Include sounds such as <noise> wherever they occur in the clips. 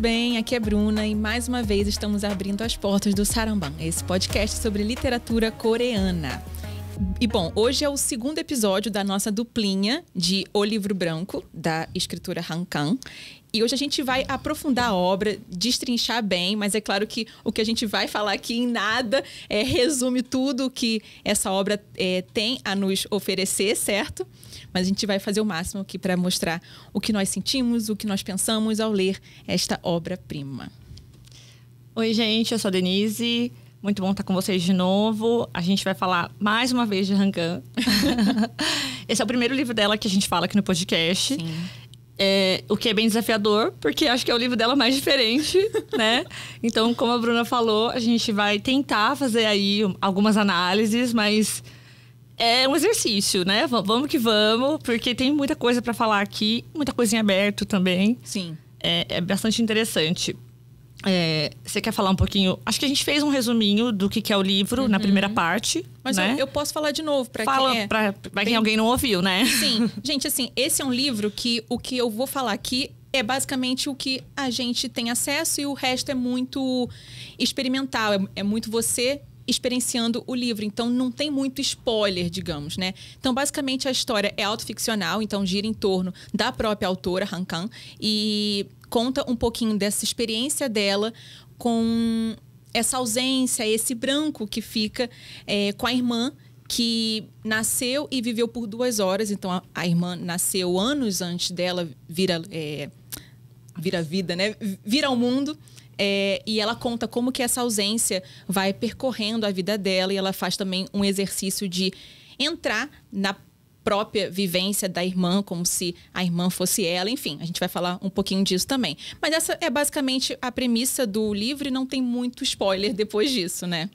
bem? Aqui é Bruna e mais uma vez estamos abrindo as portas do Saramban, esse podcast sobre literatura coreana. E bom, hoje é o segundo episódio da nossa duplinha de O Livro Branco, da escritora Han Kang. E hoje a gente vai aprofundar a obra, destrinchar bem, mas é claro que o que a gente vai falar aqui em nada é, resume tudo o que essa obra é, tem a nos oferecer, certo? Mas a gente vai fazer o máximo aqui para mostrar o que nós sentimos, o que nós pensamos ao ler esta obra-prima. Oi, gente, eu sou a Denise. Muito bom estar com vocês de novo. A gente vai falar mais uma vez de Rangan. <laughs> Esse é o primeiro livro dela que a gente fala aqui no podcast. Sim. É, o que é bem desafiador, porque acho que é o livro dela mais diferente, <laughs> né? Então, como a Bruna falou, a gente vai tentar fazer aí algumas análises, mas é um exercício, né? Vamos que vamos, porque tem muita coisa para falar aqui, muita coisinha aberto também. Sim. É, é bastante interessante. É, você quer falar um pouquinho? Acho que a gente fez um resuminho do que, que é o livro uhum. na primeira parte. Mas né? eu, eu, posso falar de novo para quem, é... pra, pra quem Bem... alguém não ouviu, né? Sim, <laughs> gente, assim, esse é um livro que o que eu vou falar aqui é basicamente o que a gente tem acesso e o resto é muito experimental. É, é muito você experienciando o livro. Então, não tem muito spoiler, digamos, né? Então, basicamente, a história é autoficcional, então gira em torno da própria autora, Han Kang, e conta um pouquinho dessa experiência dela com essa ausência, esse branco que fica é, com a irmã que nasceu e viveu por duas horas. Então, a, a irmã nasceu anos antes dela, vira... É, vira vida, né? Vira o mundo. É, e ela conta como que essa ausência vai percorrendo a vida dela e ela faz também um exercício de entrar na própria vivência da irmã, como se a irmã fosse ela, enfim, a gente vai falar um pouquinho disso também. Mas essa é basicamente a premissa do livro e não tem muito spoiler depois disso, né?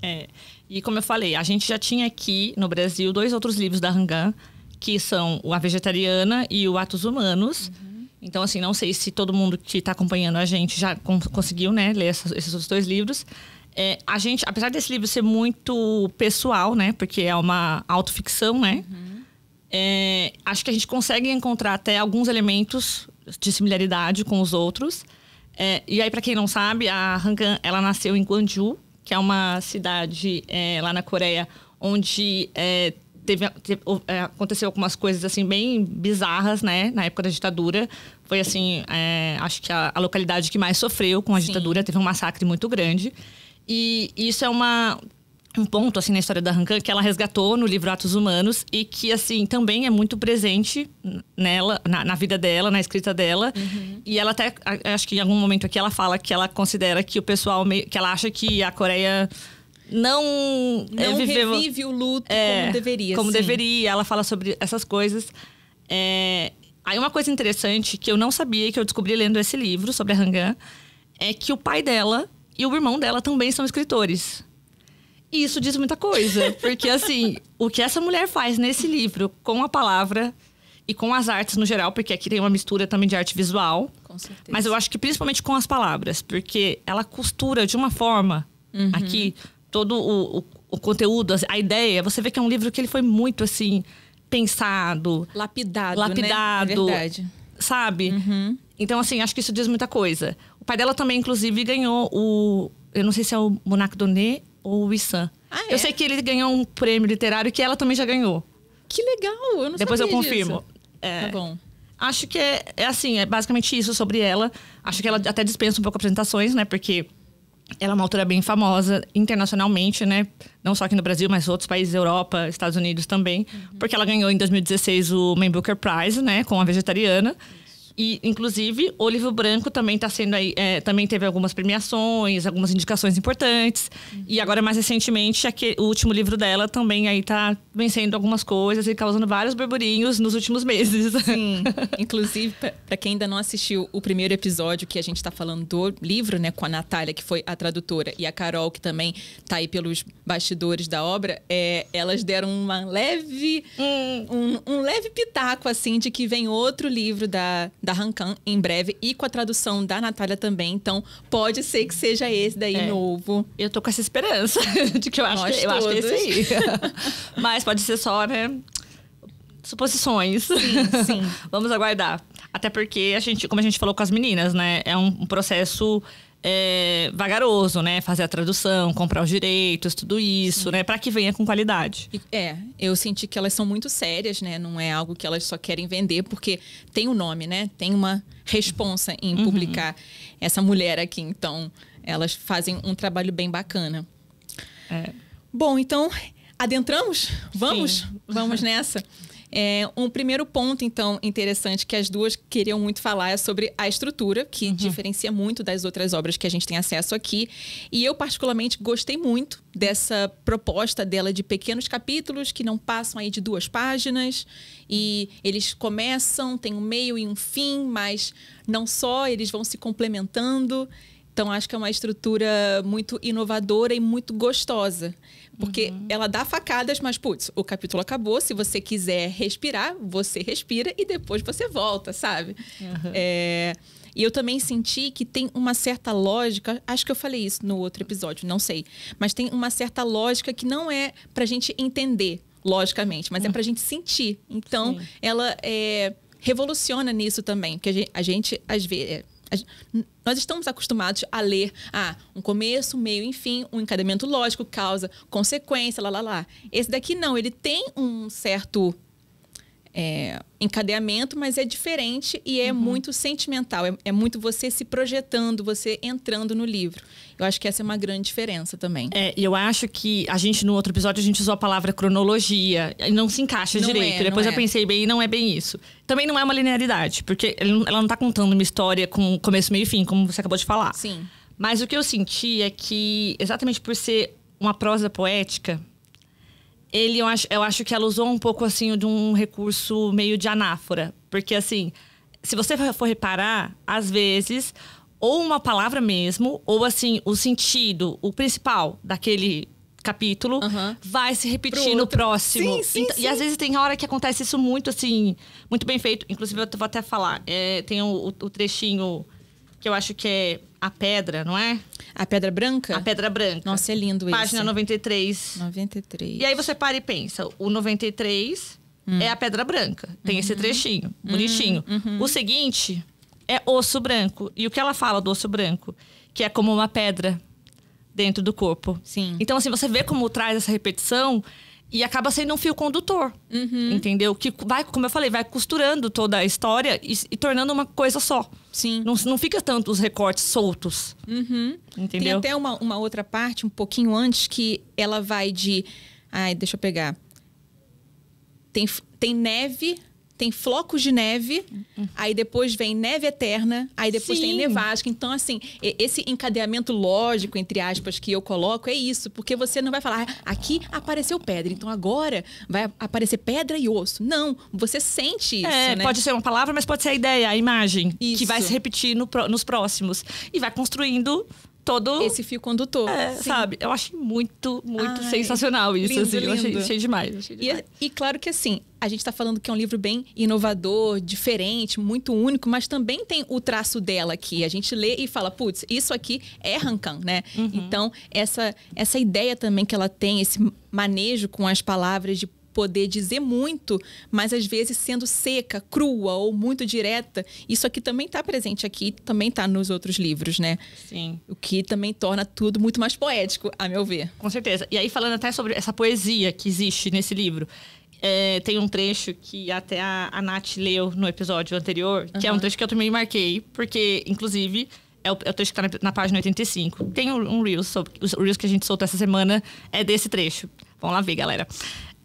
É. E como eu falei, a gente já tinha aqui no Brasil dois outros livros da Rangan, que são o A Vegetariana e o Atos Humanos. Uhum então, assim, não sei se todo mundo que está acompanhando a gente já conseguiu né, ler essas, esses outros dois livros. É, a gente, apesar desse livro ser muito pessoal, né? Porque é uma autoficção, né? Uhum. É, acho que a gente consegue encontrar até alguns elementos de similaridade com os outros. É, e aí, para quem não sabe, a Rangan, ela nasceu em Gwangju, que é uma cidade é, lá na Coreia, onde é, Teve, teve, é, aconteceu algumas coisas assim bem bizarras, né? Na época da ditadura, foi assim, é, acho que a, a, localidade que mais sofreu com a Sim. ditadura teve um massacre muito grande. E isso é uma um ponto assim na história da Rancan que ela resgatou no livro Atos Humanos e que assim também é muito presente nela na, na vida dela na escrita dela uhum. e ela até acho que em algum momento aqui ela fala que ela considera que o pessoal que ela acha que a Coreia não, é, não revive o luto é, como deveria. Como sim. deveria. Ela fala sobre essas coisas. É, aí uma coisa interessante que eu não sabia, que eu descobri lendo esse livro sobre a Rangan, é que o pai dela e o irmão dela também são escritores. E isso diz muita coisa, <laughs> porque assim, o que essa mulher faz nesse livro com a palavra e com as artes no geral, porque aqui tem uma mistura também de arte visual. Com certeza. Mas eu acho que principalmente com as palavras, porque ela costura de uma forma uhum. aqui todo o, o, o, conteúdo, a ideia, você vê que é um livro que ele foi muito assim pensado, lapidado, né? lapidado, né? é verdade. sabe? Uhum. Então assim, acho que isso diz muita coisa. O pai dela também, inclusive, ganhou o, eu não sei se é o Monaco Doné ou o Issan. Ah, é? Eu sei que ele ganhou um prêmio literário que ela também já ganhou. Que legal, eu não Depois eu confirmo. É, tá bom. Acho que é, é assim, é basicamente isso sobre ela. Acho que ela até dispensa um pouco apresentações, né? Porque ela é uma autora bem famosa internacionalmente, né? Não só aqui no Brasil, mas outros países, Europa, Estados Unidos também. Uhum. Porque ela ganhou em 2016 o Man Booker Prize, né? Com a vegetariana. Uhum. E, inclusive, o livro branco também está sendo aí, é, também teve algumas premiações, algumas indicações importantes. Uhum. E agora, mais recentemente, aqui, o último livro dela também aí está vencendo algumas coisas e causando vários burburinhos nos últimos meses. Sim. <laughs> Inclusive, para quem ainda não assistiu o primeiro episódio que a gente está falando do livro, né, com a Natália, que foi a tradutora, e a Carol, que também está aí pelos bastidores da obra, é, elas deram uma leve. Hum. Um, um, leve pitaco, assim, de que vem outro livro da, da da Rancan em breve e com a tradução da Natália também. Então, pode ser que seja esse daí é. novo. Eu tô com essa esperança <laughs> de que eu acho, que, eu acho que é esse aí. <laughs> Mas pode ser só, né? Suposições. Sim, sim. <laughs> Vamos aguardar. Até porque a gente, como a gente falou com as meninas, né? É um processo é, vagaroso, né? Fazer a tradução, comprar os direitos, tudo isso, Sim. né? Para que venha com qualidade. É, eu senti que elas são muito sérias, né? Não é algo que elas só querem vender, porque tem o um nome, né? Tem uma responsa em uhum. publicar uhum. essa mulher aqui. Então, elas fazem um trabalho bem bacana. É. Bom, então, adentramos? Vamos? Sim. Vamos nessa? <laughs> É, um primeiro ponto, então, interessante que as duas queriam muito falar é sobre a estrutura, que uhum. diferencia muito das outras obras que a gente tem acesso aqui. E eu, particularmente, gostei muito dessa proposta dela de pequenos capítulos que não passam aí de duas páginas. E eles começam, tem um meio e um fim, mas não só, eles vão se complementando. Então, acho que é uma estrutura muito inovadora e muito gostosa. Porque uhum. ela dá facadas, mas, putz, o capítulo acabou. Se você quiser respirar, você respira e depois você volta, sabe? Uhum. É... E eu também senti que tem uma certa lógica, acho que eu falei isso no outro episódio, não sei, mas tem uma certa lógica que não é pra gente entender, logicamente, mas é pra gente sentir. Então, Sim. ela é, revoluciona nisso também, porque a gente, a gente às vezes, é, nós estamos acostumados a ler ah, um começo, meio enfim um encadeamento lógico, causa, consequência, lá, lá, lá. Esse daqui não, ele tem um certo. É, encadeamento, mas é diferente e é uhum. muito sentimental. É, é, muito você se projetando, você entrando no livro. Eu acho que essa é uma grande diferença também. É, eu acho que a gente, no outro episódio, a gente usou a palavra cronologia. E não se encaixa não direito. É, Depois eu é. pensei bem, não é bem isso. Também não é uma linearidade, porque ela não está contando uma história com começo, meio e fim, como você acabou de falar. Sim. Mas o que eu senti é que, exatamente por ser uma prosa poética, ele, eu acho, eu acho que ela usou um pouco assim de um recurso meio de anáfora. Porque assim, se você for reparar, às vezes, ou uma palavra mesmo, ou assim, o sentido, o principal daquele capítulo uhum. vai se repetir no próximo. Sim, sim, então, sim, E às vezes tem hora que acontece isso muito, assim, muito bem feito. Inclusive, eu vou até falar. É, tem o, o, trechinho que eu acho que é a Pedra, não é? A Pedra Branca? A Pedra Branca. Nossa, é lindo Página isso. Página 93. 93. E aí você para e pensa, o 93 hum. é a Pedra Branca. Tem uhum. esse trechinho, uhum. bonitinho. Uhum. O seguinte é osso branco. E o que ela fala do osso branco? Que é como uma pedra dentro do corpo. Sim. Então, assim, você vê como traz essa repetição e acaba sendo um fio condutor, uhum. entendeu? Que vai, como eu falei, vai costurando toda a história e, e tornando uma coisa só. Sim. Não, não fica tanto os recortes soltos. Uhum. Entendeu? Tem até uma, uma outra parte, um pouquinho antes, que ela vai de. Ai, deixa eu pegar. Tem, tem neve tem flocos de neve, aí depois vem neve eterna, aí depois Sim. tem nevasca. Então, assim, esse encadeamento lógico, entre aspas, que eu coloco é isso, porque você não vai falar, ah, aqui apareceu pedra, então agora vai aparecer pedra e osso. Não, você sente isso. É, né? pode ser uma palavra, mas pode ser a ideia, a imagem, isso. que vai se repetir no, nos próximos. E vai construindo todo esse fio condutor, é, sabe? Eu achei muito, muito Ai, sensacional isso, lindo, assim. Lindo. Eu achei, achei é, demais. Achei demais. E, e, claro que assim, a gente está falando que é um livro bem inovador, diferente, muito único, mas também tem o traço dela aqui. A gente lê e fala, putz, isso aqui é Rancan, né? Uhum. Então essa essa ideia também que ela tem, esse manejo com as palavras de poder dizer muito, mas às vezes sendo seca, crua ou muito direta, isso aqui também está presente aqui, também está nos outros livros, né? Sim. O que também torna tudo muito mais poético, a meu ver. Com certeza. E aí falando até sobre essa poesia que existe nesse livro, é, tem um trecho que até a, a Nath leu no episódio anterior, uhum. que é um trecho que eu também marquei, porque, inclusive, é o, é o trecho que está na, na, página 85. Tem um, um Reels, sobre, o Reels que a gente soltou essa semana é desse trecho. Vamos lá ver, galera.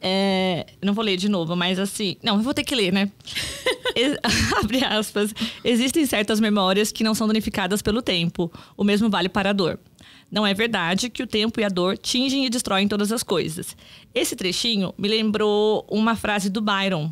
É, não vou ler de novo, mas assim. Não, eu vou ter que ler, né? <laughs> <laughs> Abre aspas. Existem certas memórias que não são danificadas pelo tempo. O mesmo vale para a dor. Não é verdade que o tempo e a dor tingem e destroem todas as coisas. Esse trechinho me lembrou uma frase do Byron.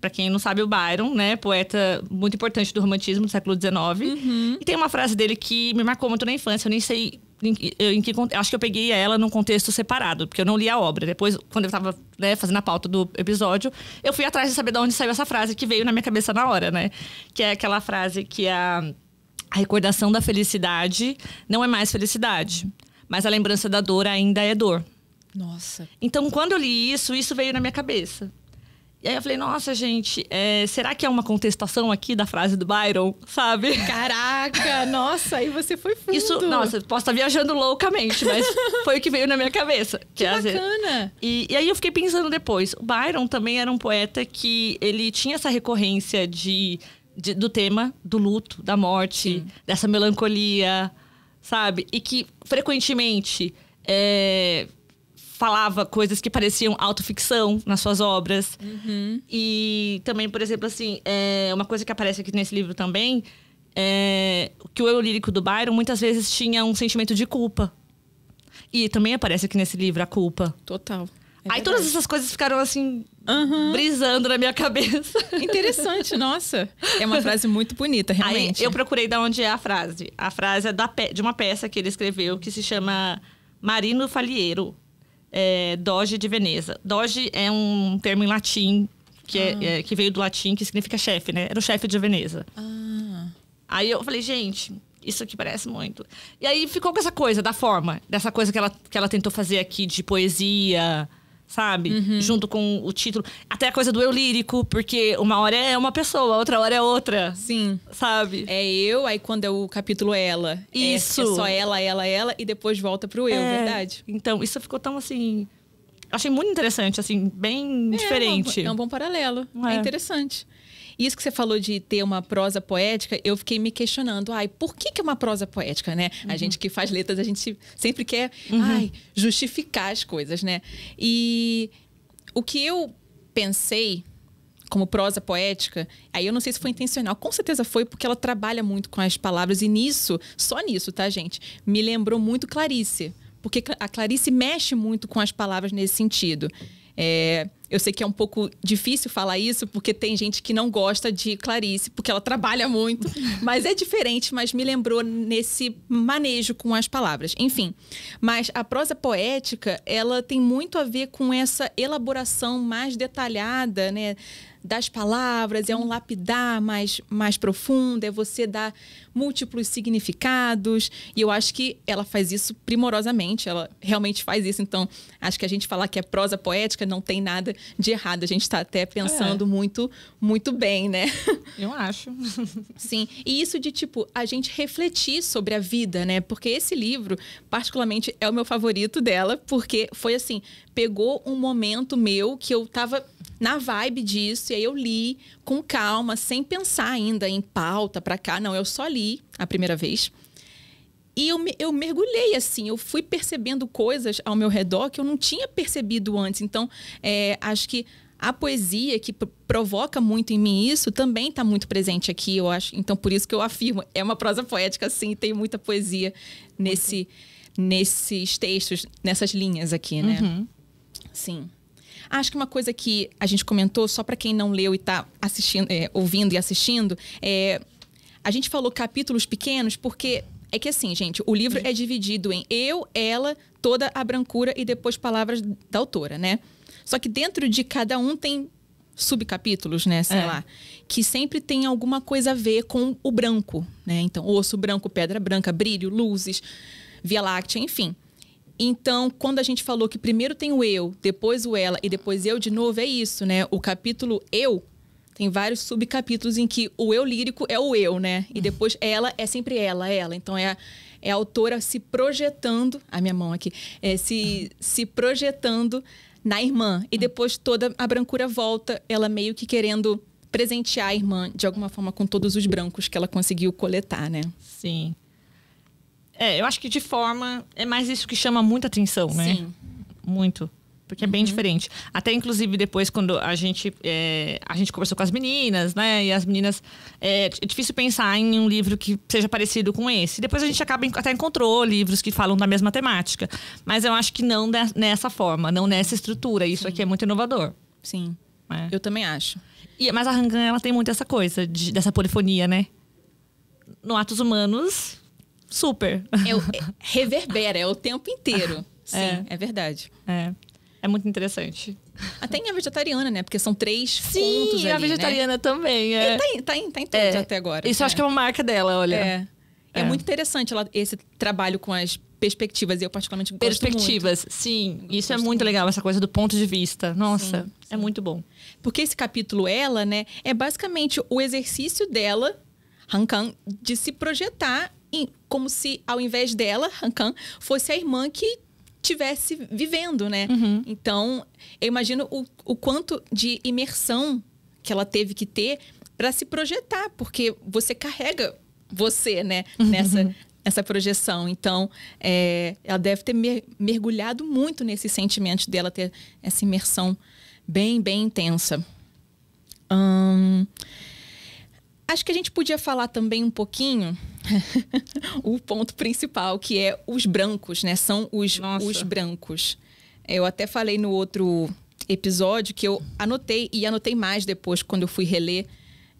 Para quem não sabe, o Byron, né, poeta muito importante do romantismo do século XIX. Uhum. E tem uma frase dele que me marcou muito na infância. Eu nem sei em que acho que eu peguei ela num contexto separado, porque eu não li a obra. Depois, quando eu estava né, fazendo a pauta do episódio, eu fui atrás de saber de onde saiu essa frase que veio na minha cabeça na hora, né? Que é aquela frase que a, é, a recordação da felicidade não é mais felicidade, mas a lembrança da dor ainda é dor. Nossa. Então, quando eu li isso, isso veio na minha cabeça. E aí eu falei, nossa, gente, é, será que é uma contestação aqui da frase do Byron, sabe? Caraca, <laughs> nossa, aí você foi fundo. Isso, nossa, posso estar tá viajando loucamente, mas <laughs> foi o que veio na minha cabeça. Que, que bacana! E, e, aí eu fiquei pensando depois, o Byron também era um poeta que ele tinha essa recorrência de, de do tema do luto, da morte, Sim. dessa melancolia, sabe? E que frequentemente... É, falava coisas que pareciam autoficção nas suas obras. Uhum. E também, por exemplo, assim, é uma coisa que aparece aqui nesse livro também é que o eu lírico do Byron muitas vezes tinha um sentimento de culpa. E também aparece aqui nesse livro a culpa. Total. É Aí todas essas coisas ficaram assim, uhum. brisando na minha cabeça. <laughs> Interessante, nossa. É uma frase muito bonita, realmente. Aí eu procurei de onde é a frase. A frase é da, de uma peça que ele escreveu que se chama Marino Falieiro, é, Doge de Veneza. Doge é um termo em latim, que, é, ah. é, é, que veio do latim, que significa chefe, né? Era o chefe de Veneza. Ah. Aí eu falei, gente, isso aqui parece muito. E aí ficou com essa coisa da forma, dessa coisa que ela, que ela tentou fazer aqui de poesia, sabe? Uhum. Junto com o título. Até a coisa do eu lírico, porque uma hora é uma pessoa, outra hora é outra. Sim. Sabe? É eu, aí quando é o capítulo ela. Isso. É, é só ela, ela, ela, e depois volta pro eu, é. verdade? Então, isso ficou tão assim. Achei muito interessante, assim, bem é, diferente. É um, é um bom paralelo. É. é interessante. Isso que você falou de ter uma prosa poética, eu fiquei me questionando. Ai, por que, que é uma prosa poética, né? Uhum. A gente que faz letras, a gente sempre quer uhum. ai, justificar as coisas, né? E o que eu pensei como prosa poética, aí eu não sei se foi intencional, com certeza foi, porque ela trabalha muito com as palavras, e nisso, só nisso, tá, gente? Me lembrou muito Clarice, porque a Clarice mexe muito com as palavras nesse sentido. É, eu sei que é um pouco difícil falar isso, porque tem gente que não gosta de Clarice, porque ela trabalha muito, <laughs> mas é diferente, mas me lembrou nesse manejo com as palavras. Enfim, mas a prosa poética, ela tem muito a ver com essa elaboração mais detalhada, né? das palavras, é um uhum. lapidar mais, mais profundo, é você dar múltiplos significados. E eu acho que ela faz isso primorosamente, ela realmente faz isso. Então, acho que a gente falar que é prosa poética não tem nada de errado. A gente está até pensando é. muito, muito bem, né? Eu acho. <laughs> Sim. E isso de, tipo, a gente refletir sobre a vida, né? Porque esse livro, particularmente, é o meu favorito dela, porque foi assim: pegou um momento meu que eu tava na vibe disso, e aí eu li com calma, sem pensar ainda em pauta para cá. Não, eu só li a primeira vez. E eu, eu mergulhei assim, eu fui percebendo coisas ao meu redor que eu não tinha percebido antes. Então, é, acho que a poesia que provoca muito em mim isso também está muito presente aqui, eu acho. Então, por isso que eu afirmo, é uma prosa poética, sim, tem muita poesia nesse, nesses textos, nessas linhas aqui, né? Uhum. Sim. Acho que uma coisa que a gente comentou, só para quem não leu e está assistindo, é, ouvindo e assistindo, é, a gente falou capítulos pequenos porque é que assim, gente, o livro é dividido em eu, ela, toda a brancura e depois palavras da autora, né? Só que dentro de cada um tem subcapítulos, né? Sei é. lá. Que sempre tem alguma coisa a ver com o branco, né? Então, osso branco, pedra branca, brilho, luzes, Via Láctea, enfim. Então, quando a gente falou que primeiro tem o eu, depois o ela e depois eu de novo, é isso, né? O capítulo eu tem vários subcapítulos em que o eu lírico é o eu, né? E hum. depois ela é sempre ela, é ela. Então é a, é a autora se projetando, a minha mão aqui, é se, <laughs> se projetando na irmã. E hum. depois toda a brancura volta, ela meio que querendo presentear a irmã de alguma forma com todos os brancos que ela conseguiu coletar, né? Sim. É, eu acho que de forma é mais isso que chama muita atenção, né? Sim. Muito porque é bem uhum. diferente. Até inclusive depois quando a gente é, a gente conversou com as meninas, né? E as meninas é, é, difícil pensar em um livro que seja parecido com esse. Depois a gente acaba até encontrou livros que falam da mesma temática, mas eu acho que não nessa forma, não nessa estrutura. Isso Sim. aqui é muito inovador. Sim. É. Eu também acho. E, mas a Rangan, ela tem muito essa coisa de, dessa polifonia, né? No Atos Humanos, super. É, é reverbera, é o tempo inteiro. <laughs> É. Sim, é, é verdade. É. É muito interessante. Até em a vegetariana, né? Porque são três Sim, pontos a né? vegetariana né? também, é. E tá em, tá em, tá em todos é. até agora. Isso é. acho né? que é uma marca dela, olha. É. É, é muito interessante ela, esse trabalho com as perspectivas. Eu particularmente gosto Perspectivas, muito. sim. Eu isso é muito, legal, essa coisa do ponto de vista. Nossa, sim, sim. é muito bom. Porque esse capítulo, ela, né, é basicamente o exercício dela, Han Kang, de se projetar em, como se, ao invés dela, Han Kang, fosse a irmã que tivesse vivendo, né? Uhum. Então, eu imagino o, o quanto de imersão que ela teve que ter para se projetar, porque você carrega você, né, uhum. nessa, uhum. nessa projeção. Então, é, ela deve ter mergulhado muito nesse sentimento dela, ter essa imersão bem, bem intensa. Hum, acho que a gente podia falar também um pouquinho <laughs> o ponto principal, que é os brancos, né? São os, os brancos. Eu até falei no outro episódio que eu anotei e anotei mais depois quando eu fui reler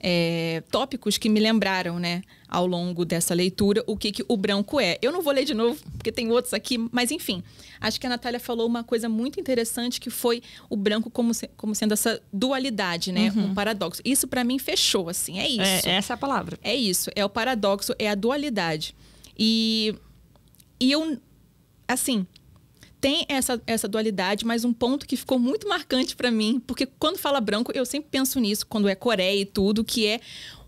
é, tópicos que me lembraram, né, ao longo dessa leitura, o que, que o branco é. Eu não vou ler de novo, porque tem outros aqui, mas enfim. Acho que a Natália falou uma coisa muito interessante, que foi o branco como, se, como sendo essa dualidade, né, uhum. um paradoxo. Isso para mim fechou, assim, é, é isso. É, essa é a palavra. É isso, é o paradoxo, é a dualidade. E, e eu, assim, tem essa, essa dualidade, mas um ponto que ficou muito marcante para mim, porque quando fala branco, eu sempre penso nisso, quando é Coreia e tudo, que é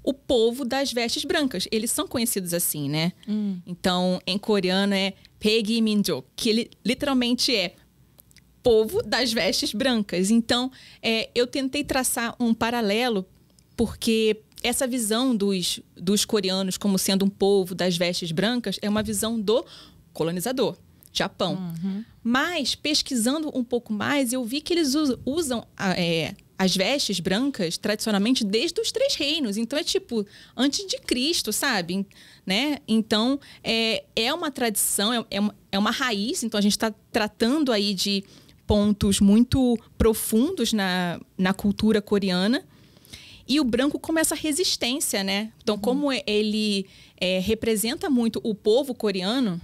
o povo das vestes brancas. Eles são conhecidos assim, né? Hum. Então, em coreano é Pegi Minjo, que ele literalmente é povo das vestes brancas. Então, é, eu tentei traçar um paralelo, porque essa visão dos, dos coreanos como sendo um povo das vestes brancas é uma visão do colonizador. Japão. Uhum. Mas, pesquisando um pouco mais, eu vi que eles usam, é, as vestes brancas tradicionalmente desde os três reinos. Então, é tipo, antes de Cristo, sabe? Né? Então, é, é uma tradição, é, é, uma, é uma raiz. Então, a gente está tratando aí de pontos muito profundos na, na cultura coreana. E o branco como essa resistência, né? Então, uhum. como é, ele é, representa muito o povo coreano,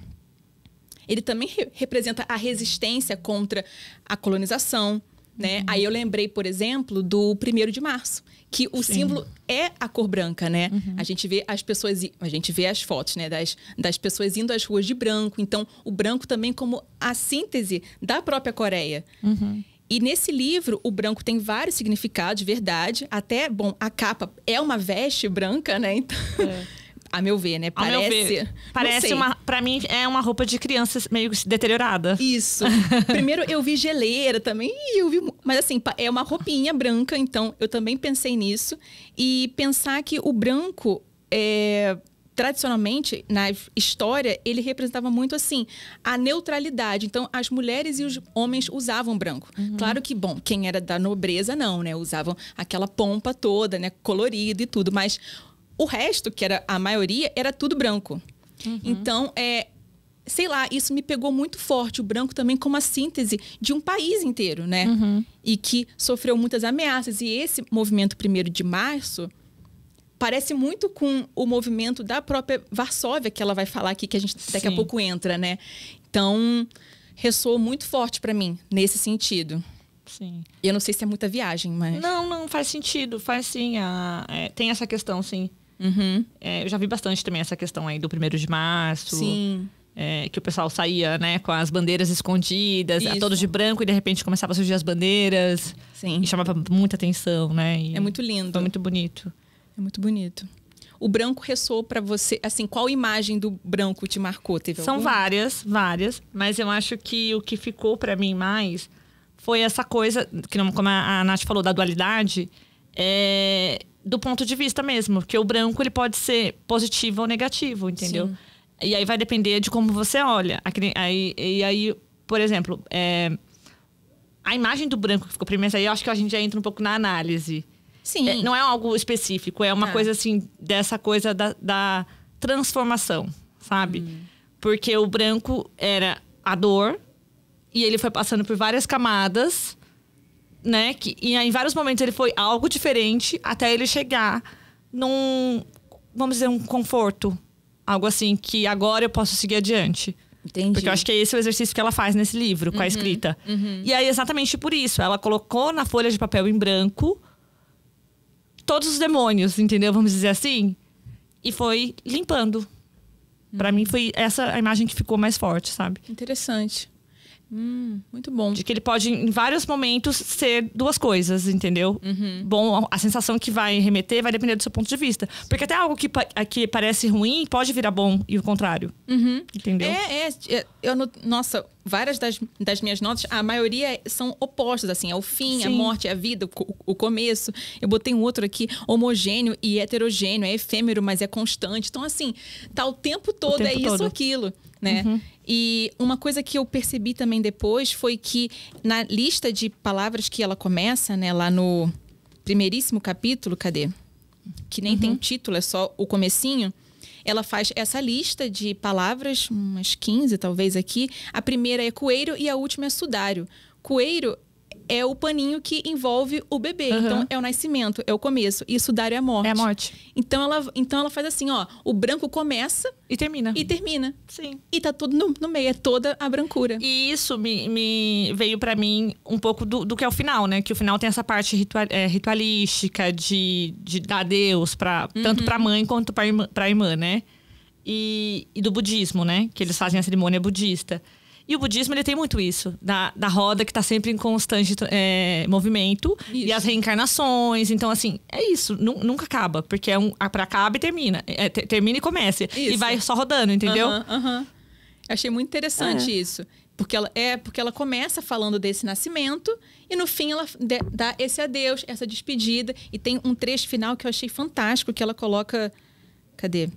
ele também re representa a resistência contra a colonização. Né? Uhum. Aí eu lembrei, por exemplo, do primeiro de março, que o Sim. símbolo é a cor branca, né? Uhum. A gente vê as pessoas, a gente vê as fotos, né, das, das pessoas indo às ruas de branco. Então, o branco também como a síntese da própria Coreia. Uhum. E nesse livro, o branco tem vários significados, verdade. Até, bom, a capa é uma veste branca, né? Então, é. <laughs> a meu ver, né? Parece. Ver, parece uma. Pra mim, é uma roupa de criança meio deteriorada. Isso. <laughs> Primeiro eu vi geleira também, e eu vi. Mas assim, é uma roupinha branca, então eu também pensei nisso. E pensar que o branco é, Tradicionalmente, na história, ele representava muito assim a neutralidade. Então, as mulheres e os homens usavam branco. Uhum. Claro que, bom, quem era da nobreza, não, né? Usavam aquela pompa toda, né? Colorido e tudo. Mas o resto, que era a maioria, era tudo branco. Uhum. Então, é, sei lá, isso me pegou muito forte, o branco também como a síntese de um país inteiro, né? Uhum. E que sofreu muitas ameaças. E esse movimento primeiro de março parece muito com o movimento da própria Varsóvia, que ela vai falar aqui, que a gente daqui Sim. a pouco entra, né? Então, ressoou muito forte para mim, nesse sentido. Sim. Eu não sei se é muita viagem, mas. Não, não, faz sentido. Faz sim. A... É, tem essa questão, sim. Uhum. É, eu já vi bastante também essa questão aí do primeiro de março. Sim. É, que o pessoal saía, né, com as bandeiras escondidas, Isso. todos de branco, e de repente começava a surgir as bandeiras. Sim. E chamava muita atenção, né? é muito lindo. Foi muito bonito. É muito bonito. O branco ressoou para você, assim, qual imagem do branco te marcou? Teve São alguma? várias, várias, mas eu acho que o que ficou para mim mais foi essa coisa, que como a Nath falou, da dualidade, é, do ponto de vista mesmo, porque o branco ele pode ser positivo ou negativo, entendeu? Sim. E aí vai depender de como você olha. Aí, aí, por exemplo, é, a imagem do branco que ficou primeiro, aí eu acho que a gente já entra um pouco na análise. Sim. É, não é algo específico, é uma ah. coisa assim, dessa coisa da, da transformação, sabe? Hum. Porque o branco era a dor, e ele foi passando por várias camadas né? Que, e em vários momentos ele foi algo diferente até ele chegar num, vamos dizer, um conforto. Algo assim que agora eu posso seguir adiante. Entendi. Porque eu acho que é esse o exercício que ela faz nesse livro, com uhum, a escrita. Uhum. E aí, exatamente por isso, ela colocou na folha de papel em branco todos os demônios, entendeu? Vamos dizer assim. E foi limpando. Uhum. Para mim, foi essa a imagem que ficou mais forte, sabe? Interessante. Hum, muito bom. De que ele pode, em vários momentos, ser duas coisas, entendeu? Uhum. Bom, a sensação que vai remeter vai depender do seu ponto de vista. Porque até algo que, que parece ruim pode virar bom e o contrário. Uhum. Entendeu? É, é. é eu, nossa, várias das, das minhas notas, a maioria são opostas, assim. É o fim, Sim. a morte, a vida, o, o, começo. Eu botei um outro aqui, homogêneo e heterogêneo. É efêmero, mas é constante. Então, assim, tá o tempo todo, o tempo é todo. ou aquilo, né? Uhum. E uma coisa que eu percebi também depois foi que na lista de palavras que ela começa, né, lá no primeiríssimo capítulo, cadê? Que nem uhum. tem título, é só o comecinho. Ela faz essa lista de palavras, umas 15 talvez aqui. A primeira é coeiro e a última é sudário. Coeiro é o paninho que envolve o bebê. Uhum. Então, é o nascimento, é o começo. Isso dar é a morte. É a morte. Então ela, então ela faz assim, ó. O branco começa. E termina. E termina. Sim. E tá tudo no, no meio, é toda a brancura. E isso me, me veio para mim um pouco do, do, que é o final, né? Que o final tem essa parte ritual, é, ritualística de, de dar Deus pra, uhum. tanto pra mãe quanto pra irmã, pra irmã né? E, e do budismo, né? Que eles fazem a cerimônia budista. E o budismo ele tem muito isso, da, da roda que está sempre em constante é, movimento isso. e as reencarnações. Então, assim, é isso, nunca acaba, porque é um para acaba e termina. É, termina e começa. Isso. E vai só rodando, entendeu? Uhum, uhum. Achei muito interessante é. isso. Porque ela, é, porque ela começa falando desse nascimento e no fim ela dá esse adeus, essa despedida. E tem um trecho final que eu achei fantástico, que ela coloca. Cadê?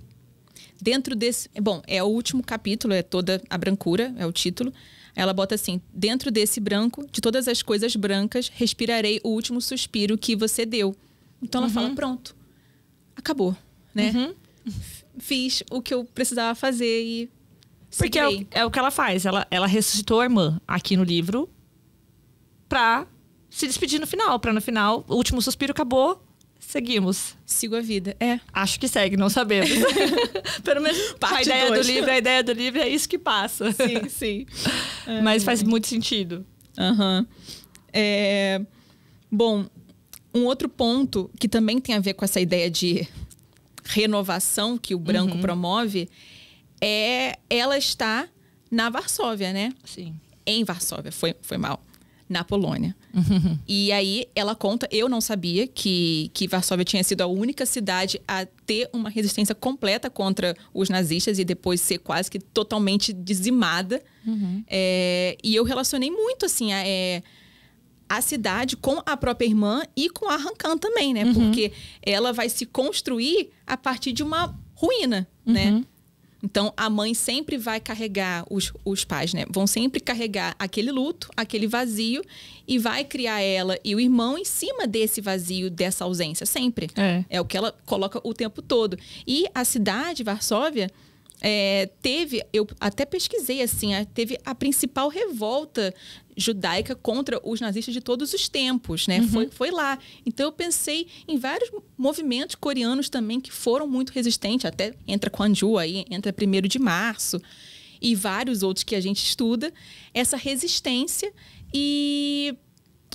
Dentro desse. Bom, é o último capítulo, é toda a brancura, é o título. Ela bota assim: dentro desse branco, de todas as coisas brancas, respirarei o último suspiro que você deu. Então ela uhum. fala: pronto, acabou, né? Uhum. Fiz o que eu precisava fazer e. Porque é o, é o, que ela faz. Ela, ela ressuscitou a irmã aqui no livro pra se despedir no final, pra no final, o último suspiro acabou, seguimos. Sigo a vida, é. Acho que segue, não sabemos. <laughs> <laughs> Pelo menos Parte a ideia dois. do livro, a ideia do livro é isso que passa. Sim, sim. É. <laughs> Mas faz é. muito sentido. Aham. Uhum. É... Bom, um outro ponto que também tem a ver com essa ideia de renovação que o branco uhum. promove é ela está na Varsóvia, né? Sim. Em Varsóvia, foi, foi mal. Na Polônia. E aí ela conta, eu não sabia que, que Varsóvia tinha sido a única cidade a ter uma resistência completa contra os nazistas e depois ser quase que totalmente dizimada. Uhum. É, e eu relacionei muito, assim, a, é, a cidade com a própria irmã e com a Rancan também, né? Uhum. Porque ela vai se construir a partir de uma ruína, né? Uhum. Então, a mãe sempre vai carregar, os, os pais, né? Vão sempre carregar aquele luto, aquele vazio, e vai criar ela e o irmão em cima desse vazio, dessa ausência, sempre. É, é o que ela coloca o tempo todo. E a cidade, Varsóvia, é, teve, eu até pesquisei assim, teve a principal revolta judaica contra os nazistas de todos os tempos, né? Uhum. Foi, foi lá. Então eu pensei em vários movimentos coreanos também que foram muito resistentes, até entra Kwanju aí, entra 1 de março e vários outros que a gente estuda, essa resistência e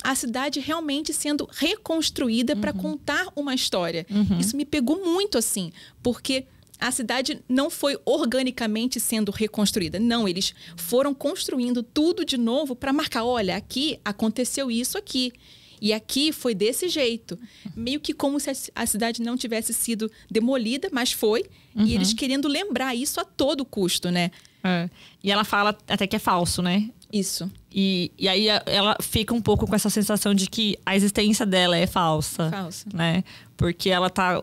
a cidade realmente sendo reconstruída uhum. para contar uma história. Uhum. Isso me pegou muito assim, porque a cidade não foi organicamente sendo reconstruída. Não, eles foram construindo tudo de novo para marcar: olha, aqui aconteceu isso aqui. E aqui foi desse jeito. Meio que como se a cidade não tivesse sido demolida, mas foi. Uhum. E eles querendo lembrar isso a todo custo, né? É. E ela fala até que é falso, né? Isso. E, e aí ela fica um pouco com essa sensação de que a existência dela é falsa. Falsa. Né? Porque ela tá.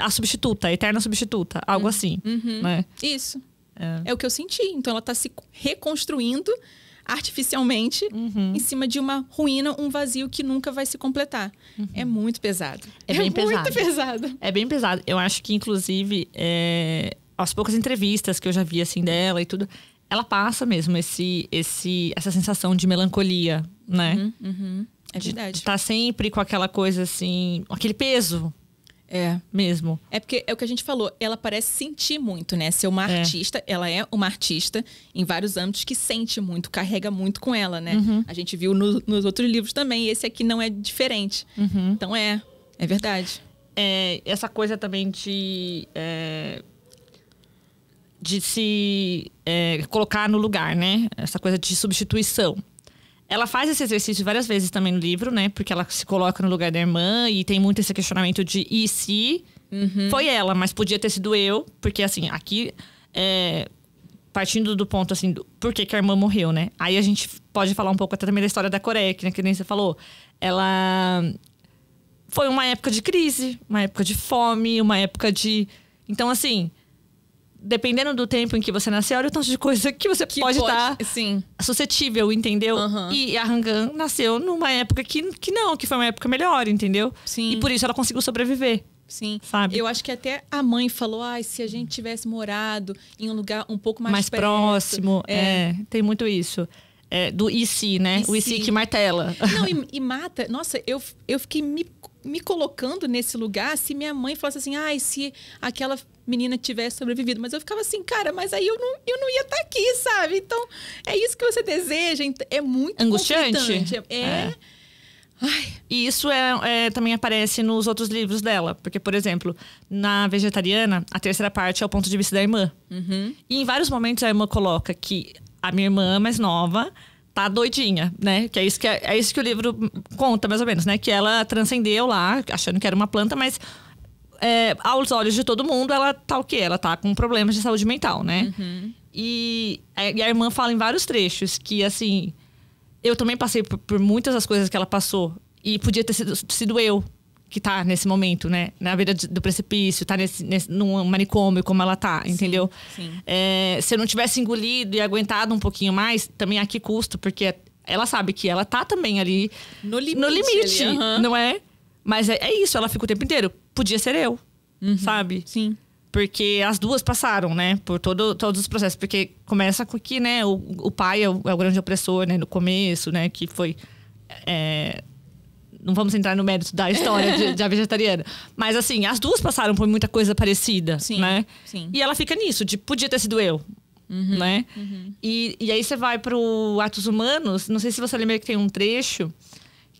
A substituta, a eterna substituta, algo uhum. assim. Uhum. Né? Isso. É. é. o que eu senti. Então ela tá se reconstruindo artificialmente uhum. em cima de uma ruína, um vazio que nunca vai se completar. Uhum. É muito pesado. É, é bem pesado. <laughs> É muito pesado. É bem pesado. Eu acho que, inclusive, é... as poucas entrevistas que eu já vi assim dela e tudo ela passa mesmo esse, esse, essa sensação de melancolia, né? Uhum, uhum. É verdade. De tá sempre com aquela coisa assim, aquele peso. É. Mesmo. É porque é o que a gente falou, ela parece sentir muito, né? Ser uma é. artista, é. ela é uma artista em vários âmbitos que sente muito, carrega muito com ela, né? Uhum. A gente viu no, nos outros livros também, esse aqui não é diferente. Uhum. Então é, é verdade. É, essa coisa também de. É de se é, colocar no lugar, né? Essa coisa de substituição. Ela faz esse exercício várias vezes também no livro, né? Porque ela se coloca no lugar da irmã e tem muito esse questionamento de e se uhum. foi ela, mas podia ter sido eu, porque assim, aqui é, partindo do ponto assim, do, por que, que a irmã morreu, né? Aí a gente pode falar um pouco até também da história da Coreia, que, né, que nem você falou. Ela foi uma época de crise, uma época de fome, uma época de. Então, assim, dependendo do tempo em que você nasceu, olha o tanto de coisa que você que pode estar tá suscetível, entendeu? Uhum. E a Rangan nasceu numa época que, que não, que foi uma época melhor, entendeu? Sim. E por isso ela conseguiu sobreviver. Sim. Sabe? Eu acho que até a mãe falou: ah, se a gente tivesse morado em um lugar um pouco mais, mais perto, próximo. É. é, tem muito isso. É, do IC, né? O IC que martela. Não, e, <laughs> e, mata. Nossa, eu, eu fiquei me, me colocando nesse lugar se minha mãe falasse assim: ah, se aquela menina tivesse sobrevivido. Mas eu ficava assim, cara, mas aí eu não, eu não ia estar tá aqui, sabe? Então, é isso que você deseja. É muito angustiante. É. é. Ai. E isso é, é, também aparece nos outros livros dela. Porque, por exemplo, na Vegetariana, a terceira parte é o ponto de vista da irmã. Uhum. E em vários momentos a irmã coloca que a minha irmã mais nova tá doidinha, né? Que é isso que, é, é isso que o livro conta, mais ou menos, né? Que ela transcendeu lá, achando que era uma planta, mas é, aos olhos de todo mundo, ela tá o quê? Ela tá com problemas de saúde mental, né? Uhum. E, a, é, e, a irmã fala em vários trechos que, assim, eu também passei por, por, muitas das coisas que ela passou. E podia ter sido, sido eu que tá nesse momento, né? Na vida do precipício, tá nesse, nesse, num manicômio como ela tá, sim, entendeu? Sim. É, se eu não tivesse engolido e aguentado um pouquinho mais, também a que custo? Porque ela sabe que ela tá também ali... No limite. No limite, ali, uhum. não é? Mas é, é isso, ela fica o tempo inteiro podia ser eu, uhum. sabe? Sim. Porque as duas passaram, né? Por todo, todos os processos. Porque começa com que, né? O, o pai é o, é o, grande opressor, né? No começo, né? Que foi... É... Não vamos entrar no mérito da história de, <laughs> de vegetariana. Mas, assim, as duas passaram por muita coisa parecida, sim, né? Sim. E ela fica nisso, de podia ter sido eu, Uhum, né? Uhum. E, e aí você vai pro Atos Humanos, não sei se você lembra que tem um trecho